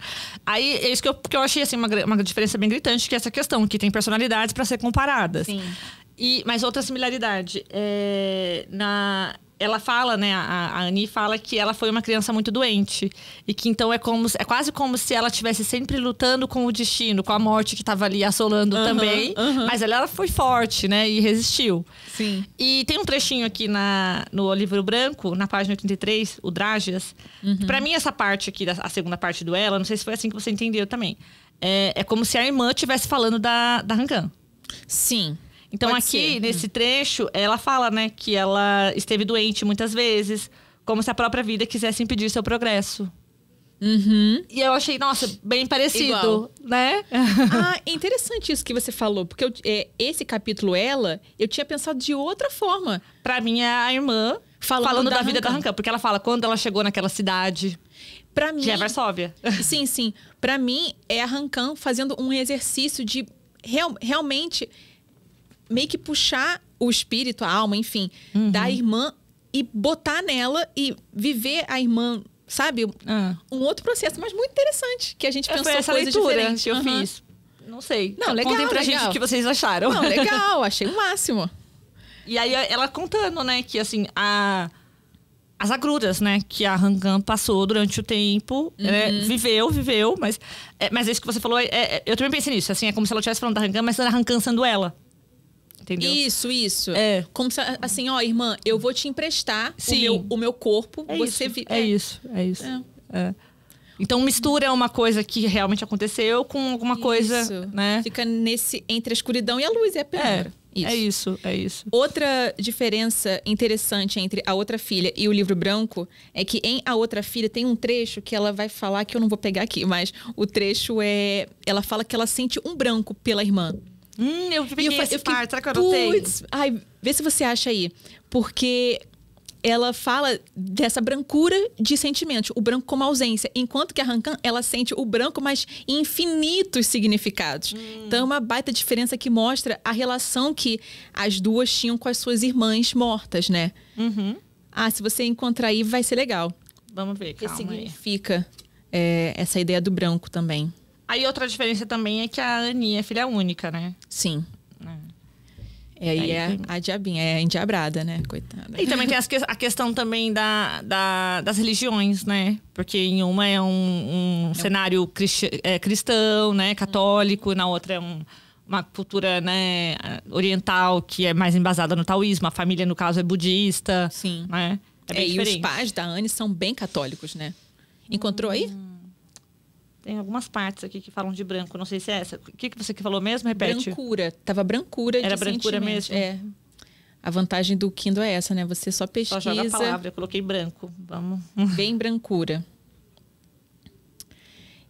Aí é isso que eu, que eu achei assim, uma, uma diferença bem gritante, que é essa questão, que tem personalidades para ser comparadas. Sim. E, mas outra similaridade é na ela fala, né, a, a Annie fala que ela foi uma criança muito doente e que então é como é quase como se ela tivesse sempre lutando com o destino, com a morte que estava ali assolando uhum, também, uhum. mas ela, ela, foi forte, né, e resistiu. Sim. E tem um trechinho aqui na no livro branco, na página 83, o Dragias. Uhum. Para mim essa parte aqui, a segunda parte do ela, não sei se foi assim que você entendeu também. É, é como se a irmã estivesse falando da da Rangan. Sim. Então, Pode aqui, ser. nesse hum. trecho, ela fala, né, que ela esteve doente muitas vezes, como se a própria vida quisesse impedir seu progresso. Uhum. E eu achei, nossa, bem parecido, Igual. né? <laughs> ah, <laughs> interessante isso que você falou, porque eu, é, esse capítulo, ela, eu tinha pensado de outra forma. Pra mim, é a irmã falando, falando da, da, vida da Rancan, porque ela fala quando ela chegou naquela cidade. Pra mim. Que é Varsóvia. <laughs> Sim, sim. Pra mim, é a Rancan fazendo um exercício de real, realmente meio que puxar o espírito, a alma, enfim, uhum. da irmã e botar nela e viver a irmã, sabe? Ah. Um outro processo, mas muito interessante, que a gente é, pensou essa leitura que Eu uhum. fiz. Não sei. Não, legal. Contem pra legal. gente o que vocês acharam. Não, legal, <laughs> achei o máximo. E aí ela contando, né, que assim, a as agruras, né, que a Rangan passou durante o tempo, é, uhum. viveu, viveu, mas é, mas isso que você falou, é, é, eu também pensei nisso, assim, é como se ela estivesse falando da Rangan, mas a Rangan sendo ela entendeu? Isso, isso. É. Como se, assim, ó, irmã, eu vou te emprestar O, meu, o meu corpo, é você... Isso, vi... é. é. isso, é isso. É. é. Então mistura é uma coisa que realmente aconteceu com alguma isso. coisa, né? Fica nesse entre a escuridão e a luz, é a penumbra. É, isso. É isso, é isso. Outra diferença interessante entre A Outra Filha e o livro branco é que em A Outra Filha tem um trecho que ela vai falar que eu não vou pegar aqui, mas o trecho é. Ela fala que ela sente um branco pela irmã. Hum, eu peguei e eu, esse eu par, será que eu anotei? Ai, vê se você acha aí. Porque ela fala dessa brancura de sentimentos, o branco como ausência, enquanto que a Rancan ela sente o branco mas infinitos significados. Hum. Então é uma baita diferença que mostra a relação que as duas tinham com as suas irmãs mortas, né? Uhum. Ah, se você encontrar aí vai ser legal. Vamos ver, calma que significa é, essa ideia do branco também. Aí outra diferença também é que a Aninha é filha única, né? Sim. É. E aí, aí é tem... a diabinha, é a endiabrada, né? Coitada. E também tem que... a questão também da, da, das religiões, né? Porque em uma é um, um é cenário um... É, cristão, né? Católico, hum. na outra é um, uma cultura né, oriental que é mais embasada no taoísmo. A família, no caso, é budista. Sim. Né? É, é e os pais da Anne são bem católicos, né? Encontrou hum. aí? tem algumas partes aqui que falam de branco. Não sei se é essa. O que, que você que falou mesmo? Repete. Brancura. Tava brancura Era brancura mesmo? É. A vantagem do Kindle é essa, né? Você só pesquisa. Só joga a palavra, eu coloquei branco. Vamos. <laughs> Bem brancura.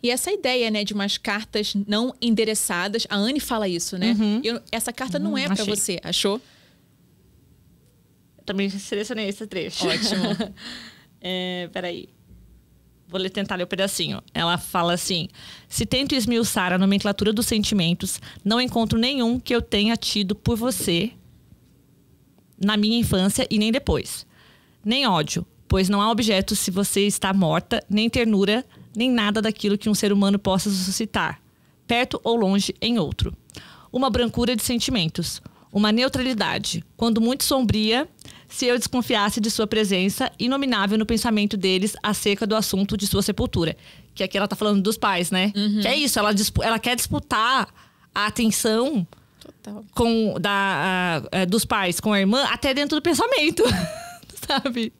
E essa ideia, né, de umas cartas não endereçadas, a Anne fala isso, né? Uhum. Eu, essa carta não uhum, é hum, para você, achou? também selecionei esse trecho. Ótimo. <laughs> é, peraí. Vou tentar ler o um pedacinho. Ela fala assim: se tento esmiuçar a nomenclatura dos sentimentos, não encontro nenhum que eu tenha tido por você na minha infância e nem depois. Nem ódio, pois não há objeto se você está morta, nem ternura, nem nada daquilo que um ser humano possa suscitar, perto ou longe em outro. Uma brancura de sentimentos, uma neutralidade, quando muito sombria, se eu desconfiasse de sua presença inominável no pensamento deles acerca do assunto de sua sepultura. Que aqui ela tá falando dos pais, né? Uhum. Que é isso, ela, ela quer disputar a atenção Total. com da, a, é, dos pais com a irmã até dentro do pensamento, <laughs> sabe?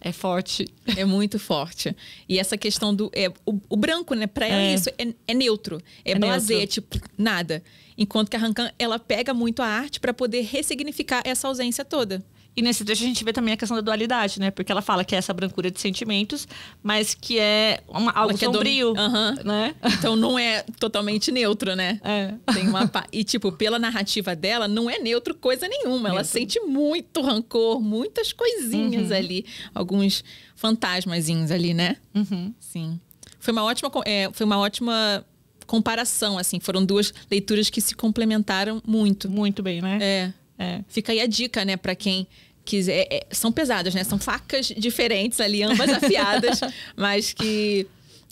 É forte. É muito forte. E essa questão do. É, o, o branco, né? Pra ela, é. isso é, é neutro. É, é blazer, é tipo, nada. Enquanto que a Rancan, ela pega muito a arte para poder ressignificar essa ausência toda. E nesse trecho a gente vê também a questão da dualidade, né? Porque ela fala que é essa brancura de sentimentos, mas que é uma, algo que sombrio, é uhum. né? Então não é totalmente neutro, né? É. Tem uma e tipo, pela narrativa dela, não é neutro coisa nenhuma. Neutro. Ela sente muito rancor, muitas coisinhas uhum. ali, alguns fantasmazinhos ali, né? Uhum. Sim. Foi uma ótima é, foi uma ótima comparação, assim. Foram duas leituras que se complementaram muito. Muito bem, né? É. é. Fica aí a dica, né, para quem que é, é, são pesadas, né? São facas diferentes ali, ambas afiadas, <laughs> mas que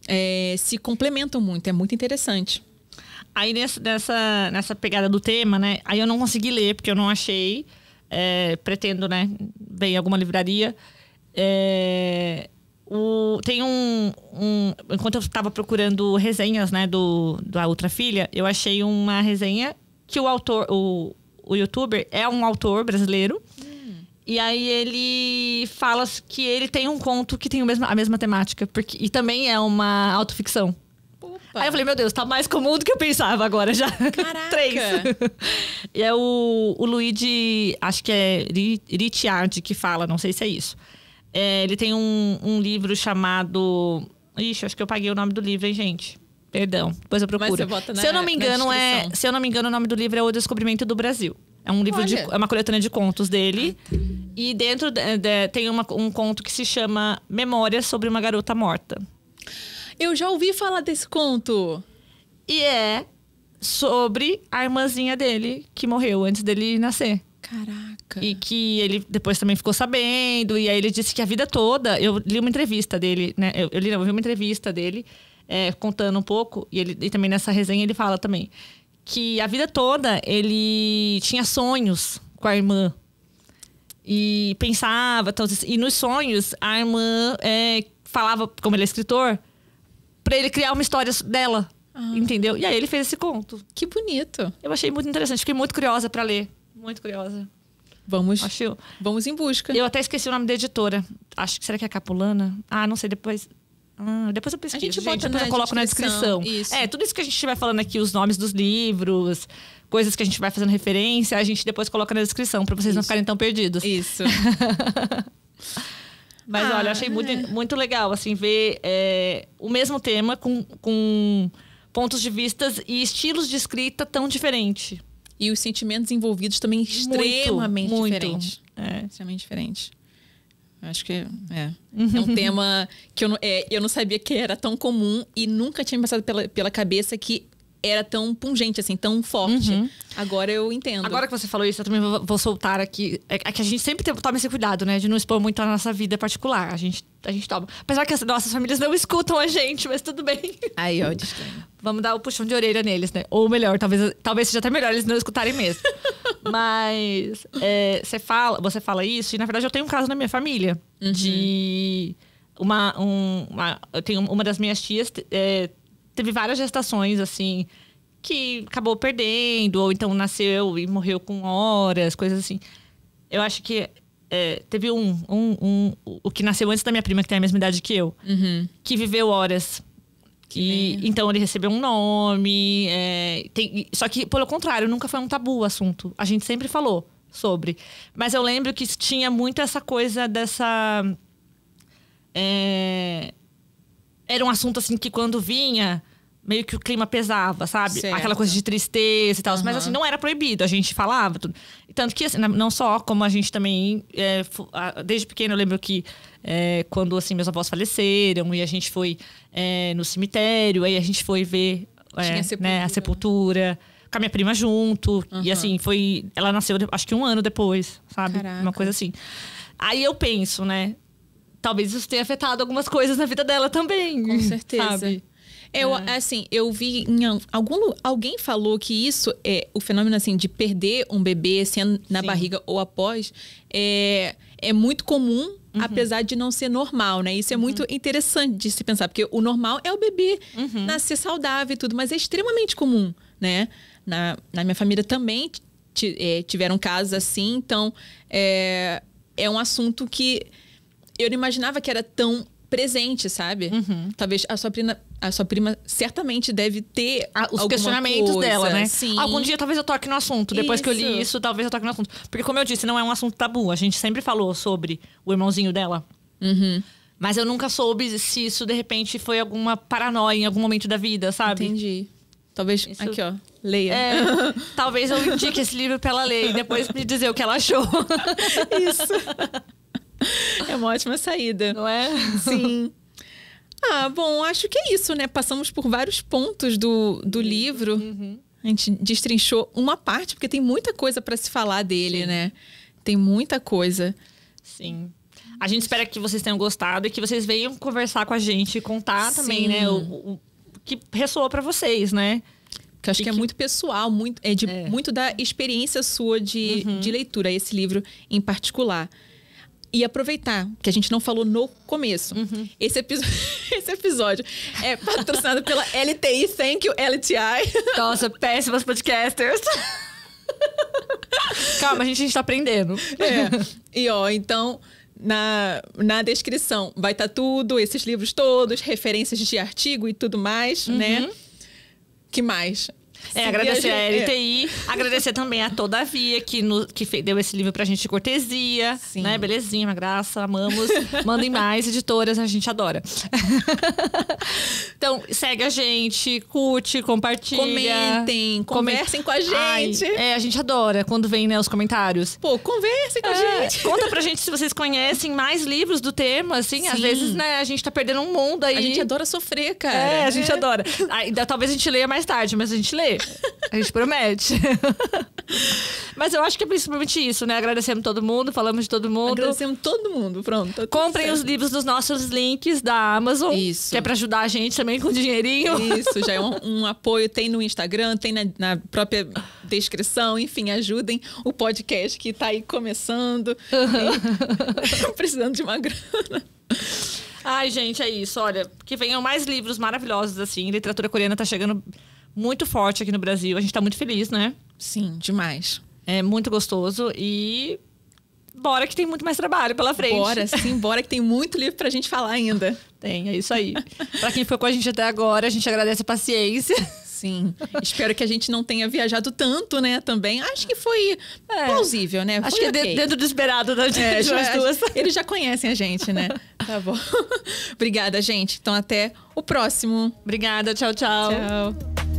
é, se complementam muito. É muito interessante. Aí nessa, nessa, nessa pegada do tema, né? Aí eu não consegui ler, porque eu não achei. É, pretendo, né? Ver em alguma livraria. É, o, tem um, um, Enquanto eu estava procurando resenhas, né? Do, da outra filha, eu achei uma resenha que o autor... O, o youtuber é um autor brasileiro. Hum e aí ele fala que ele tem um conto que tem o mesmo, a mesma temática. Porque, e também é uma autoficção. Opa. Aí eu falei, meu Deus, tá mais comum do que eu pensava agora já. Caraca! <laughs> Três. e é o, o Luigi, acho que é Ricciardi que fala, não sei se é isso. É, ele tem um, um livro chamado... Ixi, acho que eu paguei o nome do livro, hein, gente? Perdão, depois eu procuro. Na, se eu não me engano, é, se eu não me engano, o nome do livro é O Descobrimento do Brasil. É um livro Olha. de. É uma coletânea de contos dele. Ah, tá. E dentro de, de, tem uma, um conto que se chama Memórias sobre uma Garota Morta. Eu já ouvi falar desse conto. E é sobre a irmãzinha dele que morreu antes dele nascer. Caraca. E que ele depois também ficou sabendo. E aí ele disse que a vida toda. Eu li uma entrevista dele, né? Eu, eu li, não, eu vi uma entrevista dele é, contando um pouco. E, ele, e também nessa resenha ele fala também que a vida toda ele tinha sonhos com a irmã. E pensava, então, e nos sonhos, a irmã é, falava, como ele é escritor, para ele criar uma história dela. Ah. Entendeu? E aí ele fez esse conto. Que bonito. Eu achei muito interessante, fiquei muito curiosa para ler. Muito curiosa. Vamos, vamos em busca. Eu até esqueci o nome da editora. Acho que será que é Capulana? Ah, não sei, depois Hum, depois eu pesquiso. A gente, gente bota, depois eu coloco descrição. na descrição. Isso. É, tudo isso que a gente vai falando aqui, os nomes dos livros, coisas que a gente vai fazendo referência, a gente depois coloca na descrição, para vocês isso. não ficarem tão perdidos. Isso. <laughs> Mas ah, olha, achei muito, é. muito legal, assim, ver é, o mesmo tema com, com pontos de vistas e estilos de escrita tão diferentes. E os sentimentos envolvidos também extremamente muito, muito. diferentes. É. Extremamente diferente. Acho que é. É, é um uhum. tema que eu não, é, eu não sabia que era tão comum e nunca tinha passado pela, pela cabeça que era tão pungente, assim, tão forte. Uhum. Agora eu entendo. Agora que você falou isso, eu também vou, soltar aqui. É, é, que a gente sempre toma esse cuidado, né? De não expor muito a nossa vida particular. A gente, a gente toma. Apesar que as nossas famílias não escutam a gente, mas tudo bem. Aí, ó, Vamos dar o um puxão de orelha neles, né? Ou melhor, talvez, talvez seja até melhor eles não escutarem mesmo. <laughs> mas é, você, fala, você fala isso, e na verdade eu tenho um caso na minha família uhum. de. Uma, um, uma, eu tenho uma das minhas tias. É, teve várias gestações, assim, que acabou perdendo, ou então nasceu e morreu com horas, coisas assim. Eu acho que é, teve um, um, um, o que nasceu antes da minha prima, que tem a mesma idade que eu, uhum. que viveu horas. Que e, então ele recebeu um nome. É, tem, só que, pelo contrário, nunca foi um tabu o assunto. A gente sempre falou sobre. Mas eu lembro que tinha muito essa coisa dessa. É, era um assunto assim que quando vinha, meio que o clima pesava, sabe? Certo. Aquela coisa de tristeza e tal. Uhum. Mas assim, não era proibido, a gente falava tudo. Tanto que, assim, não só, como a gente também. É, desde pequeno eu lembro que é, quando assim, meus avós faleceram e a gente foi é, no cemitério, aí a gente foi ver é, né, a sepultura. Né, a sepultura. Com a minha prima junto. Uhum. E assim, foi. Ela nasceu acho que um ano depois, sabe? Caraca. Uma coisa assim. Aí eu penso, né? talvez isso tenha afetado algumas coisas na vida dela também. Com certeza. Sabe? Eu, é. assim, eu vi em algum alguém falou que isso é o fenômeno assim de perder um bebê sendo na Sim. barriga ou após é, é muito comum Uhum. apesar de não ser normal, né? Isso é uhum. muito interessante de se pensar, porque o normal é o bebê uhum. nascer saudável e tudo, mas é extremamente comum, né? Na, na minha família também é, tiveram casos assim, então é, é um assunto que eu não imaginava que era tão presente, sabe? Uhum. Talvez a sua prima, a sua prima certamente deve ter ah, os questionamentos coisa. dela, né? Sim. Algum dia talvez eu toque no assunto. Depois isso. que eu li isso, talvez eu toque no assunto. Porque como eu disse, não é um assunto tabu. A gente sempre falou sobre o irmãozinho dela. Uhum. Mas eu nunca soube se isso de repente foi alguma paranoia em algum momento da vida, sabe? Entendi. Talvez isso... aqui, ó. É, leia. É, talvez eu indique esse livro pra ela ler e depois me dizer o que ela achou. <laughs> isso. <laughs> é uma ótima saída. Não é? Sim. <laughs> Ah, bom, acho que é isso, né? Passamos por vários pontos do, do uhum, livro. Uhum. A gente destrinchou uma parte, porque tem muita coisa para se falar dele, Sim. né? Tem muita coisa. Sim. A gente espera que vocês tenham gostado e que vocês venham conversar com a gente e contar Sim. também, né? O, o, que ressoou para vocês, né? Que acho que, que, é muito pessoal, muito, é, de, é. muito da experiência sua de, uhum. de leitura, esse livro em particular e aproveitar, que a gente não falou no começo. Uhum. Esse, epi <laughs> esse episódio é patrocinado pela LTI <laughs> Thank You LTI. Nossa, péssimas podcasters. <laughs> Calma, a gente, a gente tá aprendendo. É. E ó, então na, na descrição vai estar tá tudo, esses livros todos, referências de artigo e tudo mais, né? uhum. né? Que mais? É, agradecer a, gente... a é. LTI, agradecer também a Todavia, que, no, que deu esse livro pra gente de cortesia, Sim. né? Belezinha, uma graça, amamos. <laughs> Mandem mais editoras, a gente adora. <laughs> então, segue a gente, curte, compartilha. Comentem, conversem com a gente. Ai, é, a gente adora quando vem, né, os comentários. Pô, conversem com é, a gente. Conta pra gente se vocês conhecem mais livros do tema, assim. Sim. Às vezes, né, a gente tá perdendo um mundo aí. A gente adora sofrer, cara. É, a gente é. adora. Aí, talvez a gente leia mais tarde, mas a gente lê. A gente promete. <laughs> Mas eu acho que é principalmente isso, né? Agradecemos todo mundo, falamos de todo mundo. Agradecemos todo mundo, pronto. Tá Comprem certo. os livros dos nossos links da Amazon. Isso. Que é pra ajudar a gente também com dinheirinho. Isso, já é um, <laughs> um apoio. Tem no Instagram, tem na, na, própria descrição. Enfim, ajudem o podcast que tá aí começando. Uhum. <laughs> precisando de uma grana. Ai, gente, é isso. Olha, que venham mais livros maravilhosos, assim. Literatura coreana tá chegando muito forte aqui no Brasil. A gente está muito feliz, né? Sim, demais. É muito gostoso e bora que tem muito mais trabalho pela frente. Bora, sim, bora que tem muito livro pra gente falar ainda. <laughs> Tem, é isso aí. pra quem ficou com a gente até agora, a gente agradece a paciência. Sim. Espero que a gente não tenha viajado tanto, né? Também. Acho que foi é. plausível, né? Foi acho que é okay. é dentro do esperado da gente, é, já, duas. Eles já conhecem a gente, né? tá bom. <laughs> Obrigada, gente. Então, até o próximo. Obrigada. Tchau, tchau. Tchau.